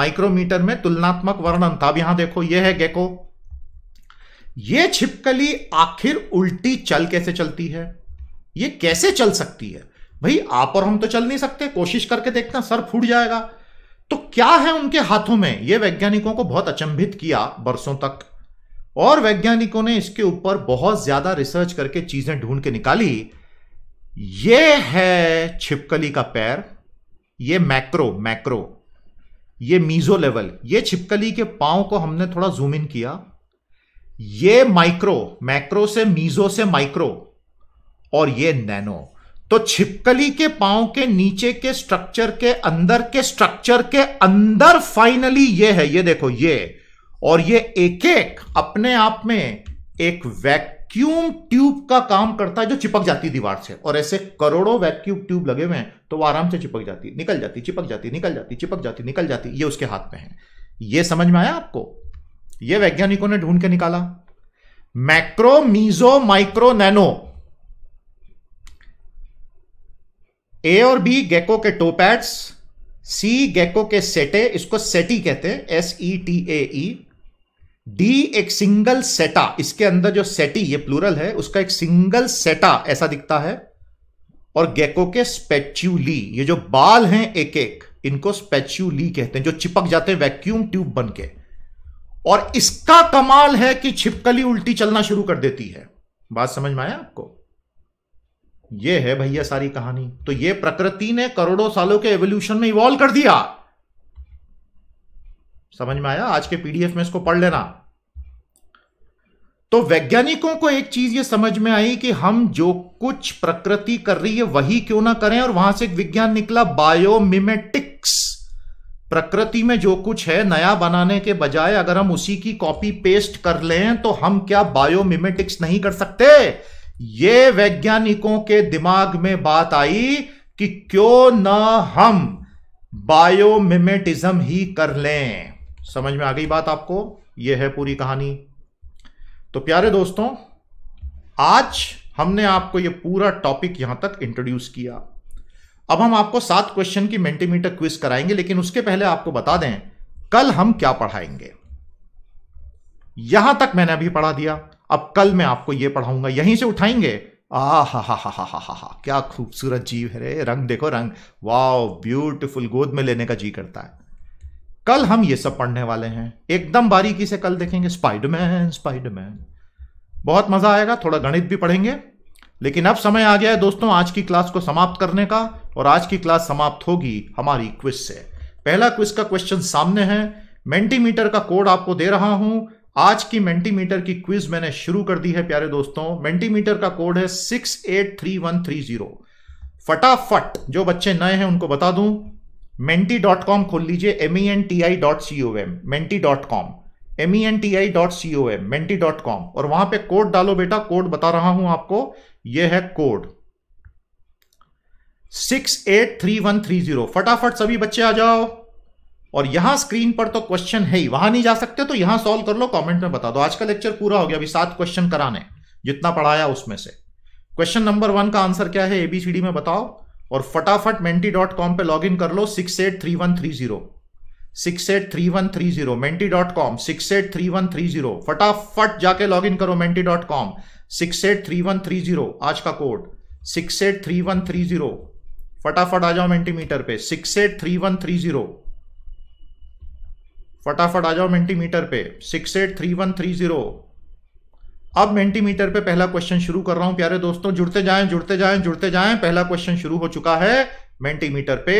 माइक्रोमीटर में तुलनात्मक वर्णन था अब यहां देखो ये है गेको यह छिपकली आखिर उल्टी चल कैसे चलती है ये कैसे चल सकती है भाई आप और हम तो चल नहीं सकते कोशिश करके देखना सर फूट जाएगा तो क्या है उनके हाथों में यह वैज्ञानिकों को बहुत अचंभित किया बरसों तक और वैज्ञानिकों ने इसके ऊपर बहुत ज्यादा रिसर्च करके चीजें ढूंढ के निकाली ये है छिपकली का पैर ये मैक्रो मैक्रो ये मीजो लेवल ये छिपकली के पांव को हमने थोड़ा जूम इन किया ये माइक्रो मैक्रो से मीजो से माइक्रो और ये नैनो तो छिपकली के पांव के नीचे के स्ट्रक्चर के अंदर के स्ट्रक्चर के अंदर फाइनली ये है ये देखो ये और ये एक एक अपने आप में एक वैक्यूम ट्यूब का काम करता है जो चिपक जाती दीवार से और ऐसे करोड़ों वैक्यूम ट्यूब लगे हुए हैं तो वो आराम से चिपक जाती निकल जाती चिपक जाती निकल जाती चिपक जाती निकल जाती ये उसके हाथ में है ये समझ में आया आपको ये वैज्ञानिकों ने ढूंढ के निकाला macro meso micro nano A और बी गेको के टोपैट्स सी गेको के सेटे इसको सेटी कहते हैं S E T A D एक सिंगल सेटा इसके अंदर जो सेटी ये प्लूरल है उसका एक सिंगल सेटा ऐसा दिखता है और गेको के स्पेच्यूली ये जो बाल हैं एक एक इनको स्पेच्यूली कहते हैं जो चिपक जाते हैं वैक्यूम ट्यूब बन के और इसका कमाल है कि छिपकली उल्टी चलना शुरू कर देती है बात समझ में आया आपको यह है भैया सारी कहानी तो यह प्रकृति ने करोड़ों सालों के एवोल्यूशन में इवॉल्व कर दिया समझ में आया आज के पीडीएफ में इसको पढ़ लेना तो वैज्ञानिकों को एक चीज ये समझ में आई कि हम जो कुछ प्रकृति कर रही है वही क्यों ना करें और वहां से एक विज्ञान निकला बायोमिमेटिक्स प्रकृति में जो कुछ है नया बनाने के बजाय अगर हम उसी की कॉपी पेस्ट कर लें तो हम क्या बायोमिमेटिक्स नहीं कर सकते ये वैज्ञानिकों के दिमाग में बात आई कि क्यों ना हम बायोमिमेटिज्म ही कर लें समझ में आ गई बात आपको यह है पूरी कहानी तो प्यारे दोस्तों आज हमने आपको यह पूरा टॉपिक यहां तक इंट्रोड्यूस किया अब हम आपको सात क्वेश्चन की मेंटीमीटर क्विज कराएंगे लेकिन उसके पहले आपको बता दें कल हम क्या पढ़ाएंगे यहां तक मैंने अभी पढ़ा दिया अब कल मैं आपको यह पढ़ाऊंगा यहीं से उठाएंगे आ हा हा हा हा हा हा हा क्या खूबसूरत जीव है रे रंग देखो रंग वाओ ब्यूटीफुल गोद में लेने का जी करता है कल हम ये सब पढ़ने वाले हैं एकदम बारीकी से कल देखेंगे स्पाइडरमैन स्पाइडरमैन बहुत मजा आएगा थोड़ा गणित भी पढ़ेंगे लेकिन अब समय आ गया है दोस्तों आज की क्लास को समाप्त करने का और आज की क्लास समाप्त होगी हमारी क्विज से पहला क्विज का क्वेश्चन सामने है मेंटीमीटर का कोड आपको दे रहा हूं आज की मेंटीमीटर की क्विज मैंने शुरू कर दी है प्यारे दोस्तों मेंटीमीटर का कोड है six eight three one three zero फटाफट जो बच्चे नए हैं उनको बता दूं मेंटी डॉट कॉम खोल लीजिए M E N T I dot C O M Menti dot com M E N T I dot C O M Menti dot com और वहां पे कोड डालो बेटा कोड बता रहा हूं आपको यह है code six eight three one three zero फटाफट सभी बच्चे आ जाओ और यहां स्क्रीन पर तो क्वेश्चन है ही वहां नहीं जा सकते तो यहां सॉल्व कर लो कमेंट में बता दो आज का लेक्चर पूरा हो गया अभी सात क्वेश्चन कराने जितना पढ़ाया उसमें से क्वेश्चन नंबर वन का आंसर क्या है एबीसीडी में बताओ और फटाफट मेंटी डॉट कॉम पर लॉग इन कर लो six eight three one three zero six eight three one three zero Menti dot com six eight three one three zero फटाफट जाके लॉग इन करो Menti dot com six eight three one three zero आज का code six eight three one three zero फटाफट आ जाओ Mentimeter पे six eight three one three zero फटाफट आ जाओ मेंटीमीटर पे six eight three one three zero अब मेंटीमीटर पे पहला क्वेश्चन शुरू कर रहा हूं प्यारे दोस्तों जुड़ते जाएं जुड़ते जाएं जुड़ते जाएं पहला क्वेश्चन शुरू हो चुका है मेंटीमीटर पे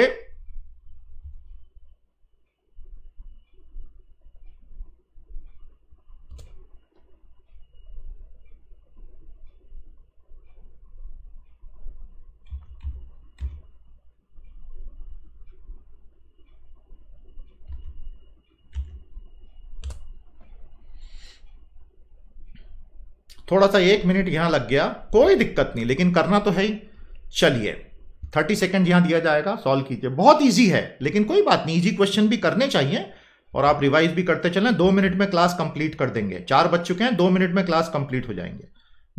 थोड़ा सा एक मिनट यहां लग गया कोई दिक्कत नहीं लेकिन करना तो है ही चलिए थर्टी सेकेंड यहां दिया जाएगा सॉल्व कीजिए बहुत ईजी है लेकिन कोई बात नहीं ईजी क्वेश्चन भी करने चाहिए और आप रिवाइज भी करते चलें दो मिनट में क्लास कंप्लीट कर देंगे चार बज चुके हैं दो मिनट में क्लास कंप्लीट हो जाएंगे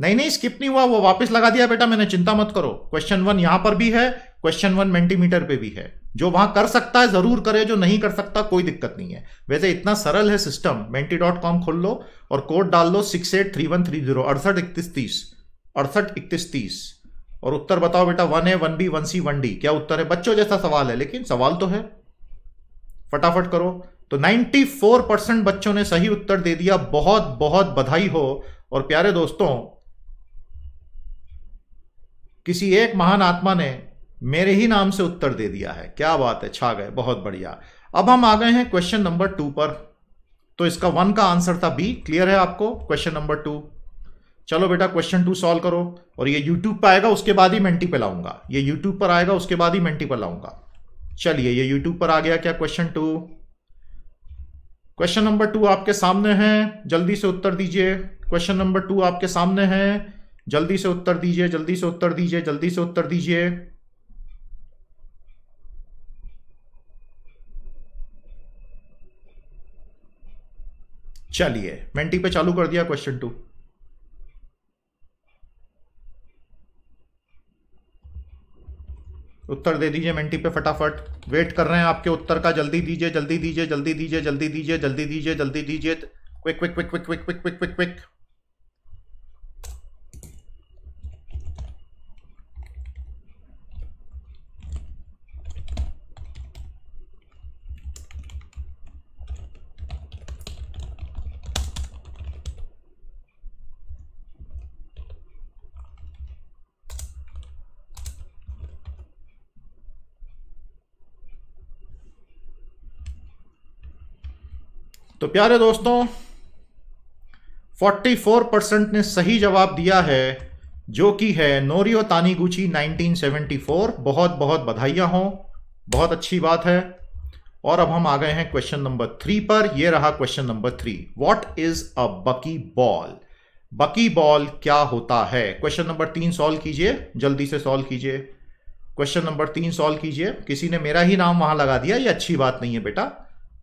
नहीं नहीं स्किप नहीं हुआ वो वापस लगा दिया बेटा मैंने चिंता मत करो क्वेश्चन वन यहां पर भी है क्वेश्चन वन मेंटीमीटर पे भी है जो वहां कर सकता है जरूर करे जो नहीं कर सकता कोई दिक्कत नहीं है वैसे इतना सरल है सिस्टम मेंटी डॉट कॉम खोल लो और कोड डाल लो six eight three one three zero अड़सठ इकतीस तीस अड़सठ इकतीस तीस और उत्तर बताओ बेटा one A one B one C one D क्या उत्तर है बच्चों जैसा सवाल है लेकिन सवाल तो है फटाफट करो तो 94 परसेंट बच्चों ने सही उत्तर दे दिया बहुत बहुत बधाई हो और प्यारे दोस्तों किसी एक महान आत्मा ने मेरे ही नाम से उत्तर दे दिया है क्या बात है छा गए बहुत बढ़िया अब हम आ गए हैं क्वेश्चन नंबर टू पर तो इसका वन का आंसर था बी क्लियर है आपको क्वेश्चन नंबर टू चलो बेटा क्वेश्चन टू सॉल्व करो और ये यूट्यूब पर आएगा उसके बाद ही मेंटी पे लाऊंगा ये यूट्यूब पर आएगा उसके बाद ही मेंटी पर लाऊंगा चलिए ये यूट्यूब पर आ गया क्या question two question number two आपके सामने है जल्दी से उत्तर दीजिए क्वेश्चन नंबर टू आपके सामने है जल्दी से उत्तर दीजिए जल्दी से उत्तर दीजिए जल्दी से उत्तर दीजिए चलिए मेंटी पे चालू कर दिया क्वेश्चन टू उत्तर दे दीजिए मेंटी पे फटाफट वेट कर रहे हैं आपके उत्तर का जल्दी दीजिए जल्दी दीजिए जल्दी दीजिए जल्दी दीजिए जल्दी दीजिए जल्दी दीजिए quick quick quick quick quick quick quick quick quick तो प्यारे दोस्तों 44 परसेंट ने सही जवाब दिया है जो कि है नोरियो तानीगुची 1974 बहुत बहुत बधाइया हों बहुत अच्छी बात है और अब हम आ गए हैं क्वेश्चन नंबर थ्री पर यह रहा question number three what is a bucky ball बकी बॉल क्या होता है क्वेश्चन नंबर तीन सॉल्व कीजिए जल्दी से सॉल्व कीजिए क्वेश्चन नंबर तीन सॉल्व कीजिए किसी ने मेरा ही नाम वहां लगा दिया ये अच्छी बात नहीं है बेटा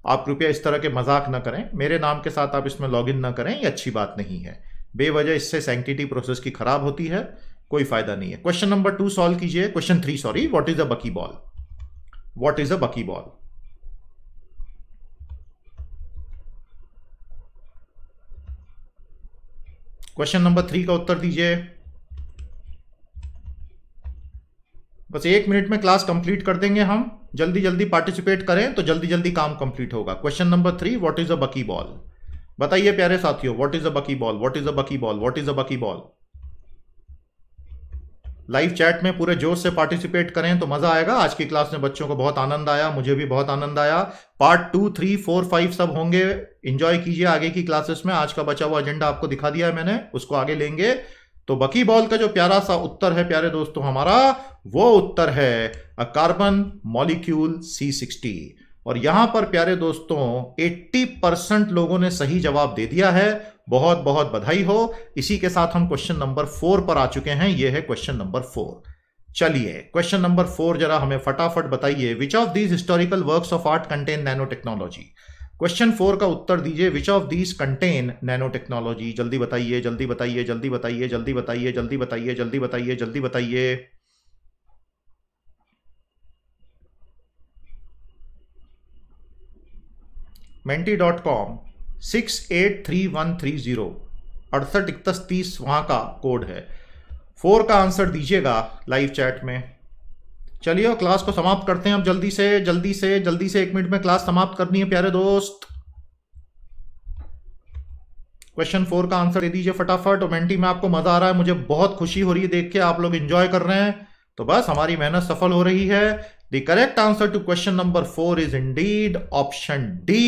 आप कृपया इस तरह के मजाक ना करें मेरे नाम के साथ आप इसमें लॉगिन ना करें ये अच्छी बात नहीं है बेवजह इससे सेंटिटी प्रोसेस की खराब होती है कोई फायदा नहीं है क्वेश्चन नंबर टू सॉल्व कीजिए question three sorry what is a bucky ball what is a bucky ball question number three का उत्तर दीजिए बस एक मिनट में क्लास कंप्लीट कर देंगे हम जल्दी जल्दी पार्टिसिपेट करें तो जल्दी जल्दी काम कंप्लीट होगा question number three what is a bucky ball बताइए प्यारे साथियों what is a bucky ball what is a bucky ball what is a bucky ball live chat में पूरे जोश से पार्टिसिपेट करें तो मजा आएगा आज की क्लास में बच्चों को बहुत आनंद आया मुझे भी बहुत आनंद आया part two three four five सब होंगे इंजॉय कीजिए आगे की क्लासेस में आज का बचा हुआ एजेंडा आपको दिखा दिया है मैंने उसको आगे लेंगे तो बकी बॉल का जो प्यारा सा उत्तर है प्यारे दोस्तों हमारा वो उत्तर है a carbon molecule C sixty और यहां पर प्यारे दोस्तों 80 परसेंट लोगों ने सही जवाब दे दिया है बहुत बहुत बधाई हो इसी के साथ हम क्वेश्चन नंबर फोर पर आ चुके हैं यह है क्वेश्चन नंबर फोर चलिए क्वेश्चन नंबर फोर जरा हमें फटाफट बताइए which of these historical works of art contain nano technology question four का उत्तर दीजिए which of these contain nano technology जल्दी बताइए जल्दी बताइए जल्दी बताइए जल्दी बताइए जल्दी बताइए जल्दी बताइए जल्दी बताइए Menti dot com six eight three one three zero अड़सठ इकतीस तीस वहां का कोड है फोर का आंसर दीजिएगा लाइव चैट में चलिए क्लास को समाप्त करते हैं अब जल्दी से जल्दी से जल्दी से एक मिनट में क्लास समाप्त करनी है प्यारे दोस्त क्वेश्चन फोर का आंसर दे दीजिए फटाफट मेंटी में आपको मजा आ रहा है मुझे बहुत खुशी हो रही है देख के आप लोग इंजॉय कर रहे हैं तो बस हमारी मेहनत सफल हो रही है the correct answer to question number four is indeed option D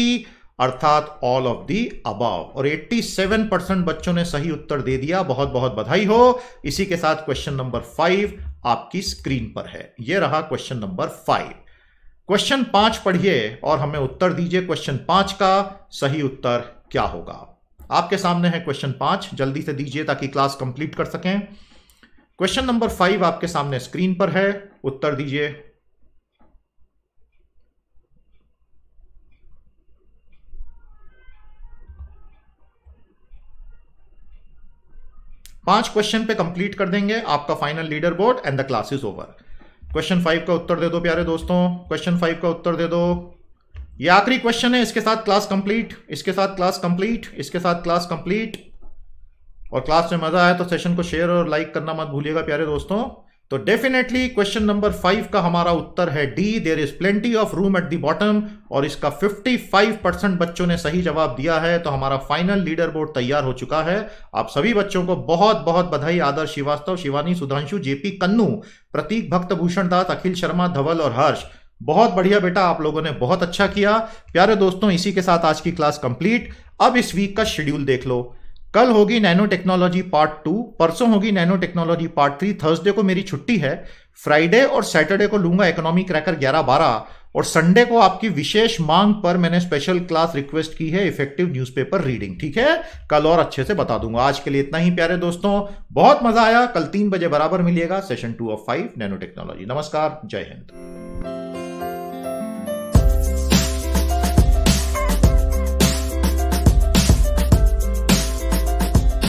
अर्थात ऑल ऑफ दी अबाव और 87 परसेंट बच्चों ने सही उत्तर दे दिया बहुत बहुत बधाई हो इसी के साथ क्वेश्चन नंबर फाइव आपकी स्क्रीन पर है यह रहा क्वेश्चन नंबर फाइव क्वेश्चन पांच पढ़िए और हमें उत्तर दीजिए क्वेश्चन पांच का सही उत्तर क्या होगा आपके सामने है क्वेश्चन पांच जल्दी से दीजिए ताकि क्लास कंप्लीट कर सकें क्वेश्चन नंबर फाइव आपके सामने स्क्रीन पर है उत्तर दीजिए पांच क्वेश्चन पे कंप्लीट कर देंगे आपका final leader board and the class is over question five का उत्तर दे दो प्यारे दोस्तों क्वेश्चन फाइव का उत्तर दे दो ये आखिरी क्वेश्चन है इसके साथ क्लास कंप्लीट इसके साथ क्लास कंप्लीट इसके साथ क्लास कंप्लीट और क्लास में मजा आया तो सेशन को शेयर और लाइक करना मत भूलिएगा प्यारे दोस्तों तो डेफिनेटली क्वेश्चन नंबर फाइव का हमारा उत्तर है D there is plenty of room at the bottom और इसका 55 परसेंट बच्चों ने सही जवाब दिया है तो हमारा फाइनल लीडर बोर्ड तैयार हो चुका है आप सभी बच्चों को बहुत बहुत बधाई आदर श्रीवास्तव शिवानी सुधांशु जेपी कन्नू प्रतीक भक्त भूषण दास अखिल शर्मा धवल और हर्ष बहुत बढ़िया बेटा आप लोगों ने बहुत अच्छा किया प्यारे दोस्तों इसी के साथ आज की क्लास कंप्लीट अब इस वीक का शेड्यूल देख लो कल होगी नैनो टेक्नोलॉजी पार्ट टू परसों होगी nano technology part three Thursday को मेरी छुट्टी है फ्राइडे और सैटरडे को लूंगा इकोनॉमी क्रैकर ग्यारह बारह और संडे को आपकी विशेष मांग पर मैंने स्पेशल क्लास रिक्वेस्ट की है इफेक्टिव न्यूज़पेपर रीडिंग ठीक है कल और अच्छे से बता दूंगा आज के लिए इतना ही प्यारे दोस्तों बहुत मजा आया कल तीन बजे बराबर मिलेगा session two of five nano technology नमस्कार जय हिंद